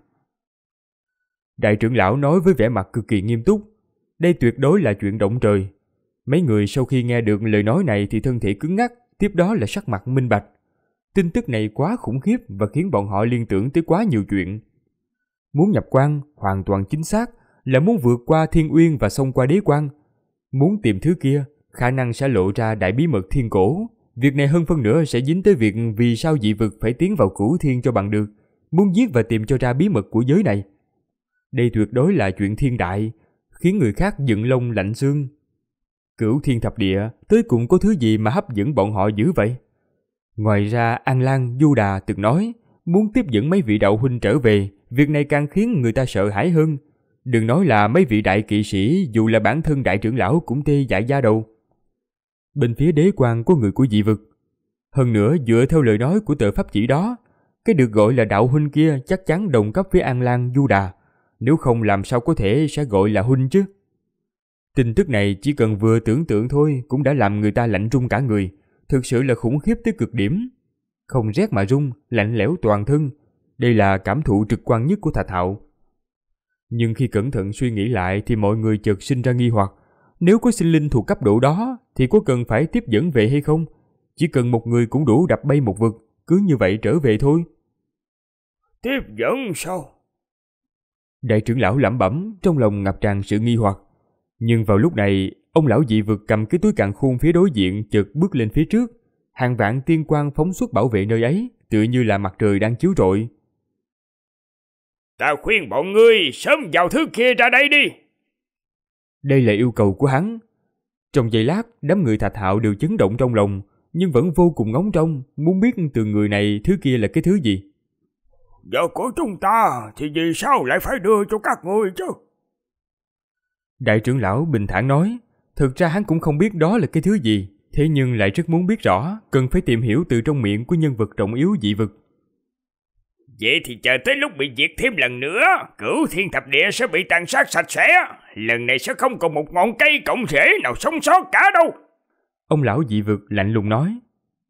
Đại trưởng lão nói với vẻ mặt cực kỳ nghiêm túc, đây tuyệt đối là chuyện động trời, Mấy người sau khi nghe được lời nói này thì thân thể cứng ngắc, tiếp đó là sắc mặt minh bạch. Tin tức này quá khủng khiếp và khiến bọn họ liên tưởng tới quá nhiều chuyện. Muốn nhập quan hoàn toàn chính xác là muốn vượt qua thiên uyên và xông qua đế quan. Muốn tìm thứ kia, khả năng sẽ lộ ra đại bí mật thiên cổ. Việc này hơn phân nữa sẽ dính tới việc vì sao dị vực phải tiến vào cửu thiên cho bằng được. Muốn giết và tìm cho ra bí mật của giới này. Đây tuyệt đối là chuyện thiên đại, khiến người khác dựng lông lạnh xương, Cửu thiên thập địa, tới cùng có thứ gì mà hấp dẫn bọn họ dữ vậy? Ngoài ra, An Lan, Du Đà từng nói, muốn tiếp dẫn mấy vị đạo huynh trở về, việc này càng khiến người ta sợ hãi hơn. Đừng nói là mấy vị đại kỵ sĩ, dù là bản thân đại trưởng lão cũng tê dại da đầu. Bên phía đế quan có người của dị vực. Hơn nữa, dựa theo lời nói của tờ pháp chỉ đó, cái được gọi là đạo huynh kia chắc chắn đồng cấp với An Lan, Du Đà. Nếu không làm sao có thể sẽ gọi là huynh chứ? Tin tức này chỉ cần vừa tưởng tượng thôi cũng đã làm người ta lạnh run cả người, thực sự là khủng khiếp tới cực điểm. Không rét mà run, lạnh lẽo toàn thân, đây là cảm thụ trực quan nhất của Thạch Hạo. Nhưng khi cẩn thận suy nghĩ lại thì mọi người chợt sinh ra nghi hoặc, nếu có sinh linh thuộc cấp độ đó thì có cần phải tiếp dẫn về hay không? Chỉ cần một người cũng đủ đập bay một vực, cứ như vậy trở về thôi. Tiếp dẫn sao? Đại trưởng lão lẩm bẩm, trong lòng ngập tràn sự nghi hoặc. Nhưng vào lúc này, ông lão dị vực cầm cái túi cạn khuôn phía đối diện chợt bước lên phía trước. Hàng vạn tiên quang phóng xuất bảo vệ nơi ấy, tựa như là mặt trời đang chiếu rọi. Ta khuyên bọn ngươi sớm vào thứ kia ra đây đi. Đây là yêu cầu của hắn. Trong giây lát, đám người thạch hạo đều chấn động trong lòng, nhưng vẫn vô cùng ngóng trông, muốn biết từ người này thứ kia là cái thứ gì. Vợ của chúng ta thì vì sao lại phải đưa cho các người chứ? Đại trưởng lão bình thản nói, thực ra hắn cũng không biết đó là cái thứ gì, thế nhưng lại rất muốn biết rõ, cần phải tìm hiểu từ trong miệng của nhân vật trọng yếu dị vực. Vậy thì chờ tới lúc bị diệt thêm lần nữa, cửu thiên thập địa sẽ bị tàn sát sạch sẽ, lần này sẽ không còn một ngọn cây cộng rễ nào sống sót cả đâu. Ông lão dị vực lạnh lùng nói,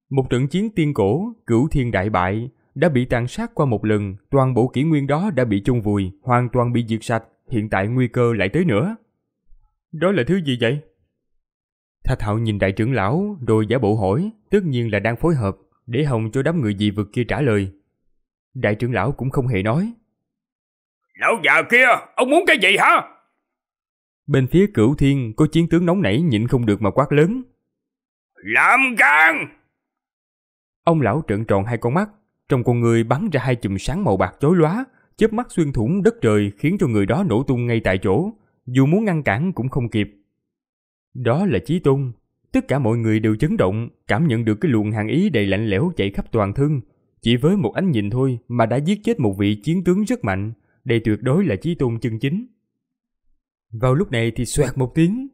một trận chiến tiên cổ, cửu thiên đại bại, đã bị tàn sát qua một lần, toàn bộ kỷ nguyên đó đã bị chung vùi, hoàn toàn bị diệt sạch, hiện tại nguy cơ lại tới nữa. Đó là thứ gì vậy? Tha Thạo nhìn đại trưởng lão rồi giả bộ hỏi, tất nhiên là đang phối hợp để hồng cho đám người dị vực kia trả lời. Đại trưởng lão cũng không hề nói. Lão già kia, ông muốn cái gì hả? Bên phía cửu thiên có chiến tướng nóng nảy nhịn không được mà quát lớn. Làm gan! Ông lão trợn tròn hai con mắt, trong con người bắn ra hai chùm sáng màu bạc chói lóa, chớp mắt xuyên thủng đất trời khiến cho người đó nổ tung ngay tại chỗ, dù muốn ngăn cản cũng không kịp. Đó là Chí Tôn, tất cả mọi người đều chấn động, cảm nhận được cái luồng hàn ý đầy lạnh lẽo chạy khắp toàn thân, chỉ với một ánh nhìn thôi mà đã giết chết một vị chiến tướng rất mạnh, đây tuyệt đối là Chí Tôn chân chính. Vào lúc này thì xoẹt một tiếng,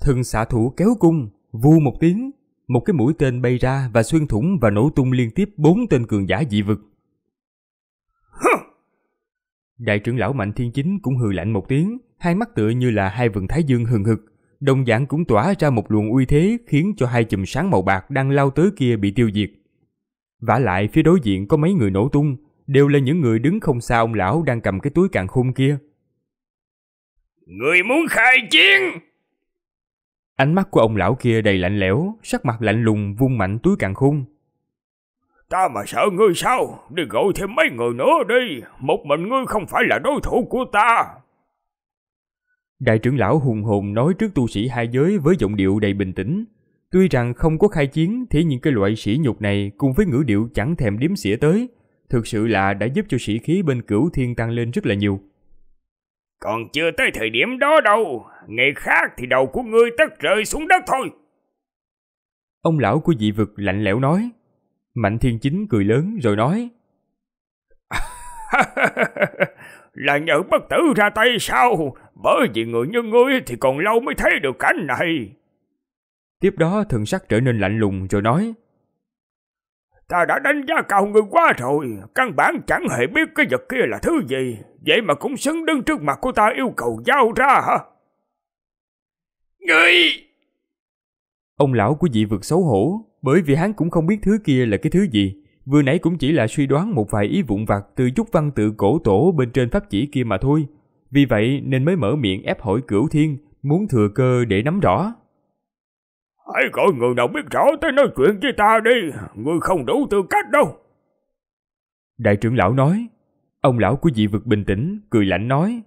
thần xạ thủ kéo cung, vu một tiếng, một cái mũi tên bay ra và xuyên thủng và nổ tung liên tiếp bốn tên cường giả dị vực. Đại trưởng lão Mạnh Thiên Chính cũng hừ lạnh một tiếng, hai mắt tựa như là hai vầng thái dương hừng hực, đồng dạng cũng tỏa ra một luồng uy thế khiến cho hai chùm sáng màu bạc đang lao tới kia bị tiêu diệt. Vả lại phía đối diện có mấy người nổ tung, đều là những người đứng không xa ông lão đang cầm cái túi càng khôn kia. Người muốn khai chiến! Ánh mắt của ông lão kia đầy lạnh lẽo, sắc mặt lạnh lùng vung mạnh túi càng khôn. Ta mà sợ ngươi sao? Đi gọi thêm mấy người nữa đi, một mình ngươi không phải là đối thủ của ta. Đại trưởng lão hùng hồn nói trước tu sĩ hai giới với giọng điệu đầy bình tĩnh. Tuy rằng không có khai chiến thì những cái loại sĩ nhục này cùng với ngữ điệu chẳng thèm điếm xỉa tới, thực sự là đã giúp cho sĩ khí bên cửu thiên tăng lên rất là nhiều. Còn chưa tới thời điểm đó đâu, ngày khác thì đầu của ngươi tất rơi xuống đất thôi. Ông lão của dị vực lạnh lẽo nói. Mạnh thiên chính cười lớn rồi nói. là nhờ bất tử ra tay sao? Bởi vì người như ngươi thì còn lâu mới thấy được cảnh này. Tiếp đó thần sắc trở nên lạnh lùng rồi nói. Ta đã đánh giá cao ngươi quá rồi, căn bản chẳng hề biết cái vật kia là thứ gì, vậy mà cũng xứng đứng trước mặt của ta yêu cầu giao ra hả? Ngươi! Ông lão của dị vực xấu hổ, bởi vì hắn cũng không biết thứ kia là cái thứ gì, vừa nãy cũng chỉ là suy đoán một vài ý vụn vặt từ chút văn tự cổ tổ bên trên pháp chỉ kia mà thôi, vì vậy nên mới mở miệng ép hỏi cửu thiên muốn thừa cơ để nắm rõ. Hãy gọi người nào biết rõ tới nói chuyện với ta đi, người không đủ tư cách đâu. Đại trưởng lão nói, ông lão của dị vực bình tĩnh, cười lạnh nói.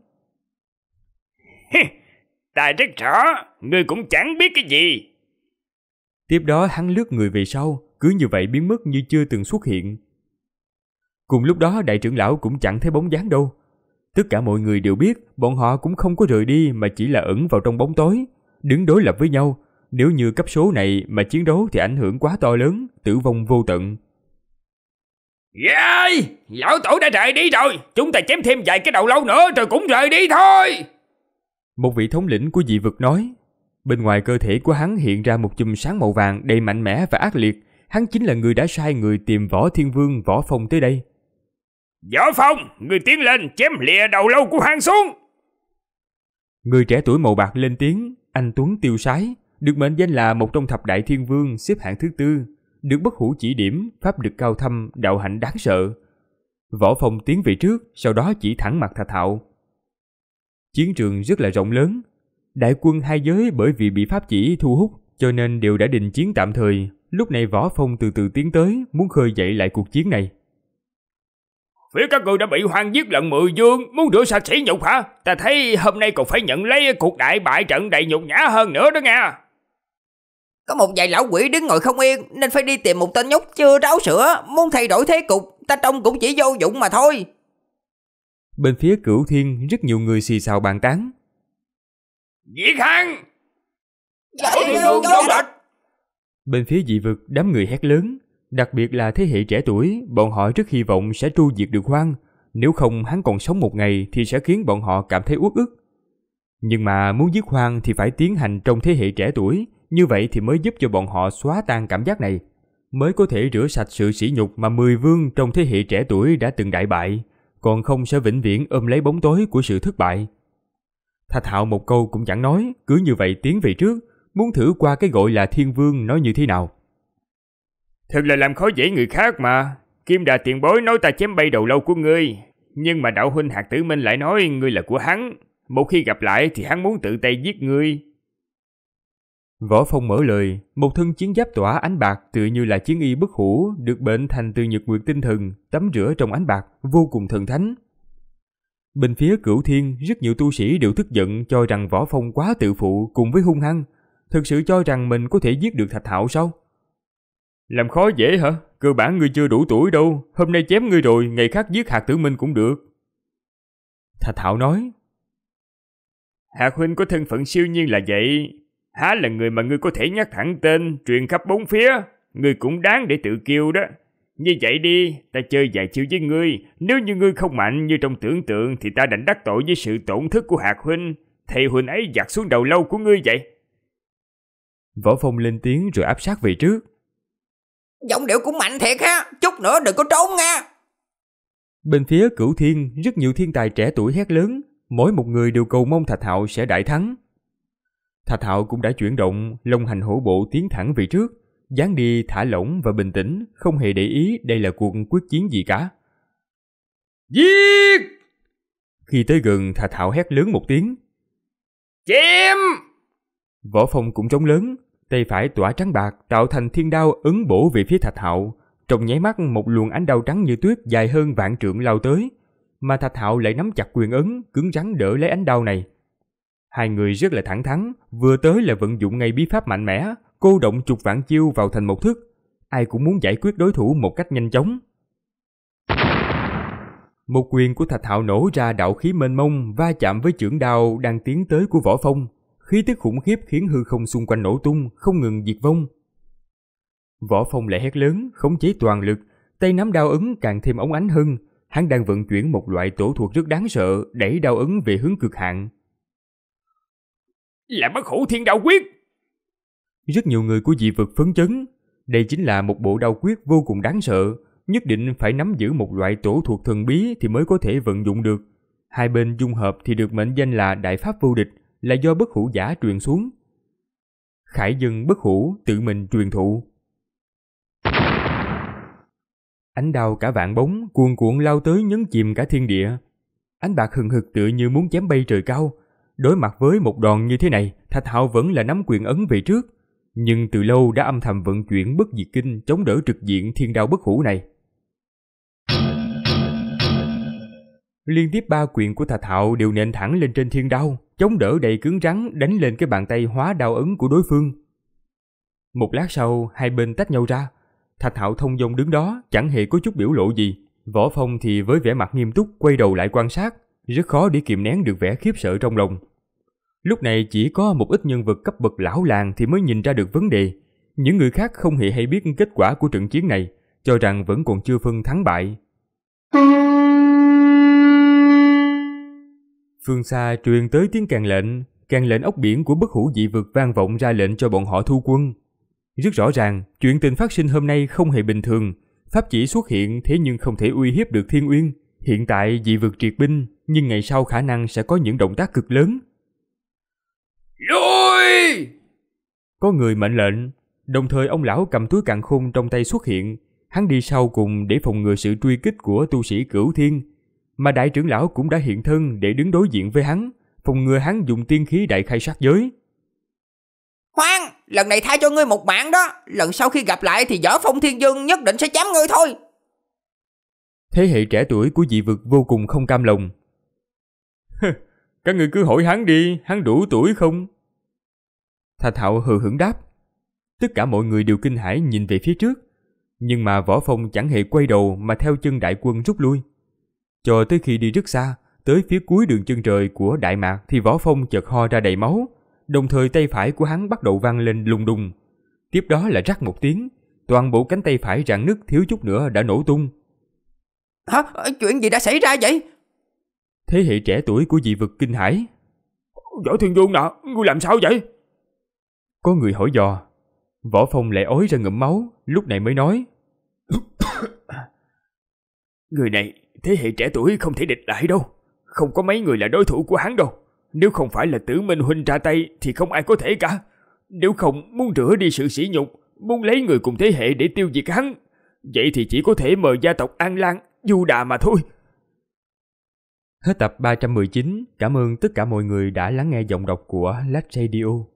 ta rất rõ, ngươi cũng chẳng biết cái gì. Tiếp đó hắn lướt người về sau, cứ như vậy biến mất như chưa từng xuất hiện. Cùng lúc đó đại trưởng lão cũng chẳng thấy bóng dáng đâu, Tất cả mọi người đều biết bọn họ cũng không có rời đi mà chỉ là ẩn vào trong bóng tối, đứng đối lập với nhau. Nếu như cấp số này mà chiến đấu thì ảnh hưởng quá to lớn, tử vong vô tận. Ơi, yeah, lão tổ đã rời đi rồi, chúng ta chém thêm vài cái đầu lâu nữa rồi cũng rời đi thôi. Một vị thống lĩnh của dị vực nói, bên ngoài cơ thể của hắn hiện ra một chùm sáng màu vàng đầy mạnh mẽ và ác liệt. Hắn chính là người đã sai người tìm võ thiên vương võ phong tới đây. Võ Phong, người tiến lên chém lìa đầu lâu của hang xuống. Người trẻ tuổi màu bạc lên tiếng, anh Tuấn tiêu sái, được mệnh danh là một trong thập đại thiên vương xếp hạng thứ tư, được bất hủ chỉ điểm, pháp được cao thâm, đạo hạnh đáng sợ. Võ Phong tiến về trước, sau đó chỉ thẳng mặt thà thạo. Chiến trường rất là rộng lớn, đại quân hai giới bởi vì bị pháp chỉ thu hút cho nên đều đã đình chiến tạm thời. Lúc này Võ Phong từ từ tiến tới, muốn khơi dậy lại cuộc chiến này. Phía các người đã bị hoang giết lần mười dương Muốn rửa sạch sĩ nhục hả Ta thấy hôm nay còn phải nhận lấy cuộc đại bại trận đầy nhục nhã hơn nữa đó nghe. Có một vài lão quỷ đứng ngồi không yên Nên phải đi tìm một tên nhóc chưa ráo sữa Muốn thay đổi thế cục Ta trông cũng chỉ vô dụng mà thôi Bên phía cửu thiên Rất nhiều người xì xào bàn tán Giết hắn Giải thiên luôn địch Bên phía dị vực đám người hét lớn Đặc biệt là thế hệ trẻ tuổi, bọn họ rất hy vọng sẽ tru diệt được Hoang, nếu không hắn còn sống một ngày thì sẽ khiến bọn họ cảm thấy uất ức. Nhưng mà muốn giết Hoang thì phải tiến hành trong thế hệ trẻ tuổi, như vậy thì mới giúp cho bọn họ xóa tan cảm giác này, mới có thể rửa sạch sự sỉ nhục mà mười vương trong thế hệ trẻ tuổi đã từng đại bại, còn không sẽ vĩnh viễn ôm lấy bóng tối của sự thất bại. Thạch Hạo một câu cũng chẳng nói, cứ như vậy tiến về trước, muốn thử qua cái gọi là Thiên Vương nói như thế nào. Thật là làm khó dễ người khác mà. Kim Đà tiền bối nói ta chém bay đầu lâu của ngươi. Nhưng mà đạo huynh hạt tử minh lại nói ngươi là của hắn. Một khi gặp lại thì hắn muốn tự tay giết ngươi. Võ Phong mở lời, một thân chiến giáp tỏa ánh bạc tựa như là chiến y bất hủ, được bệnh thành từ nhật nguyệt tinh thần, tắm rửa trong ánh bạc, vô cùng thần thánh. Bên phía cửu thiên, rất nhiều tu sĩ đều tức giận cho rằng Võ Phong quá tự phụ cùng với hung hăng. Thực sự cho rằng mình có thể giết được Thạch Hạo sao? Làm khó dễ hả? Cơ bản ngươi chưa đủ tuổi đâu, hôm nay chém ngươi rồi, ngày khác giết Hạc Tử Minh cũng được. Thạch Thảo nói. Hạc Huynh có thân phận siêu nhiên là vậy, há là người mà ngươi có thể nhắc thẳng tên, truyền khắp bốn phía, ngươi cũng đáng để tự kêu đó. Như vậy đi, ta chơi vài chiêu với ngươi, nếu như ngươi không mạnh như trong tưởng tượng thì ta đành đắc tội với sự tổn thức của Hạc Huynh, thầy Huynh ấy giặt xuống đầu lâu của ngươi vậy. Võ Phong lên tiếng rồi áp sát về trước. Giọng điệu cũng mạnh thiệt ha Chút nữa đừng có trốn nha Bên phía cửu thiên Rất nhiều thiên tài trẻ tuổi hét lớn Mỗi một người đều cầu mong Thạch Hạo sẽ đại thắng Thạch Hạo cũng đã chuyển động Lông hành hổ bộ tiến thẳng về trước dáng đi thả lỏng và bình tĩnh Không hề để ý đây là cuộc quyết chiến gì cả Giết Khi tới gần Thạch Hạo hét lớn một tiếng Chém Võ Phong cũng trống lớn tay phải tỏa trắng bạc tạo thành thiên đao ứng bổ về phía Thạch Hạo, trong nháy mắt một luồng ánh đao trắng như tuyết dài hơn vạn trượng lao tới, mà Thạch Hạo lại nắm chặt quyền ấn, cứng rắn đỡ lấy ánh đao này. Hai người rất là thẳng thắn, vừa tới là vận dụng ngay bí pháp mạnh mẽ, cô động chục vạn chiêu vào thành một thức. Ai cũng muốn giải quyết đối thủ một cách nhanh chóng. Một quyền của Thạch Hạo nổ ra đạo khí mênh mông va chạm với chưởng đao đang tiến tới của Võ Phong, khí tức khủng khiếp khiến hư không xung quanh nổ tung, không ngừng diệt vong. Võ Phong lại hét lớn, khống chế toàn lực, tay nắm đao ấn càng thêm ống ánh hơn, hắn đang vận chuyển một loại tổ thuật rất đáng sợ, đẩy đao ấn về hướng cực hạn. Là bất hủ thiên đạo quyết! Rất nhiều người của dị vực phấn chấn, đây chính là một bộ đao quyết vô cùng đáng sợ, nhất định phải nắm giữ một loại tổ thuật thần bí thì mới có thể vận dụng được. Hai bên dung hợp thì được mệnh danh là Đại Pháp Vô Địch – là do bất hủ giả truyền xuống. Khải dân bất hủ tự mình truyền thụ. Ánh đao cả vạn bóng cuồn cuộn lao tới nhấn chìm cả thiên địa. Ánh bạc hừng hực tựa như muốn chém bay trời cao. Đối mặt với một đòn như thế này, Thạch Hạo vẫn là nắm quyền ấn về trước. Nhưng từ lâu đã âm thầm vận chuyển bất diệt kinh chống đỡ trực diện thiên đao bất hủ này. Liên tiếp ba quyền của Thạch Hạo đều nện thẳng lên trên thiên đao, chống đỡ đầy cứng rắn đánh lên cái bàn tay hóa đau ấn của đối phương. Một lát sau, hai bên tách nhau ra. Thạch Hạo thông dong đứng đó, chẳng hề có chút biểu lộ gì. Võ Phong thì với vẻ mặt nghiêm túc quay đầu lại quan sát, rất khó để kiềm nén được vẻ khiếp sợ trong lòng. Lúc này chỉ có một ít nhân vật cấp bậc lão làng thì mới nhìn ra được vấn đề. Những người khác không hề hay biết kết quả của trận chiến này, cho rằng vẫn còn chưa phân thắng bại. Phương xa truyền tới tiếng càng lệnh, càng lệnh ốc biển của bất hủ dị vực vang vọng ra lệnh cho bọn họ thu quân. Rất rõ ràng, chuyện tình phát sinh hôm nay không hề bình thường. Pháp chỉ xuất hiện thế nhưng không thể uy hiếp được thiên uyên. Hiện tại dị vực triệt binh, nhưng ngày sau khả năng sẽ có những động tác cực lớn. Lui! Có người mệnh lệnh, đồng thời ông lão cầm túi cạn khôn trong tay xuất hiện. Hắn đi sau cùng để phòng ngừa sự truy kích của tu sĩ cửu thiên, mà đại trưởng lão cũng đã hiện thân để đứng đối diện với hắn, phòng ngừa hắn dùng tiên khí đại khai sát giới. Khoan, lần này tha cho ngươi một mạng đó, lần sau khi gặp lại thì võ phong thiên dương nhất định sẽ chém ngươi thôi. Thế hệ trẻ tuổi của dị vực vô cùng không cam lòng. Các người cứ hỏi hắn đi, hắn đủ tuổi không? Thạch Hạo hừ hững đáp. Tất cả mọi người đều kinh hãi nhìn về phía trước, nhưng mà Võ Phong chẳng hề quay đầu mà theo chân đại quân rút lui. Cho tới khi đi rất xa, tới phía cuối đường chân trời của Đại Mạc thì Võ Phong chợt ho ra đầy máu, đồng thời tay phải của hắn bắt đầu vang lên lùng đùng. Tiếp đó là rắc một tiếng, toàn bộ cánh tay phải rạn nứt thiếu chút nữa đã nổ tung. Hả? Chuyện gì đã xảy ra vậy? Thế hệ trẻ tuổi của dị vực kinh hãi. Võ Thiên Vương nè, à, ngươi làm sao vậy? Có người hỏi dò. Võ Phong lại ối ra ngụm máu, lúc này mới nói. người này thế hệ trẻ tuổi không thể địch lại đâu. Không có mấy người là đối thủ của hắn đâu. Nếu không phải là tử minh huynh ra tay thì không ai có thể cả. Nếu không muốn rửa đi sự sỉ nhục, muốn lấy người cùng thế hệ để tiêu diệt hắn. Vậy thì chỉ có thể mời gia tộc An Lan, Du Đà mà thôi. Hết tập 319, cảm ơn tất cả mọi người đã lắng nghe giọng đọc của Lách Radio.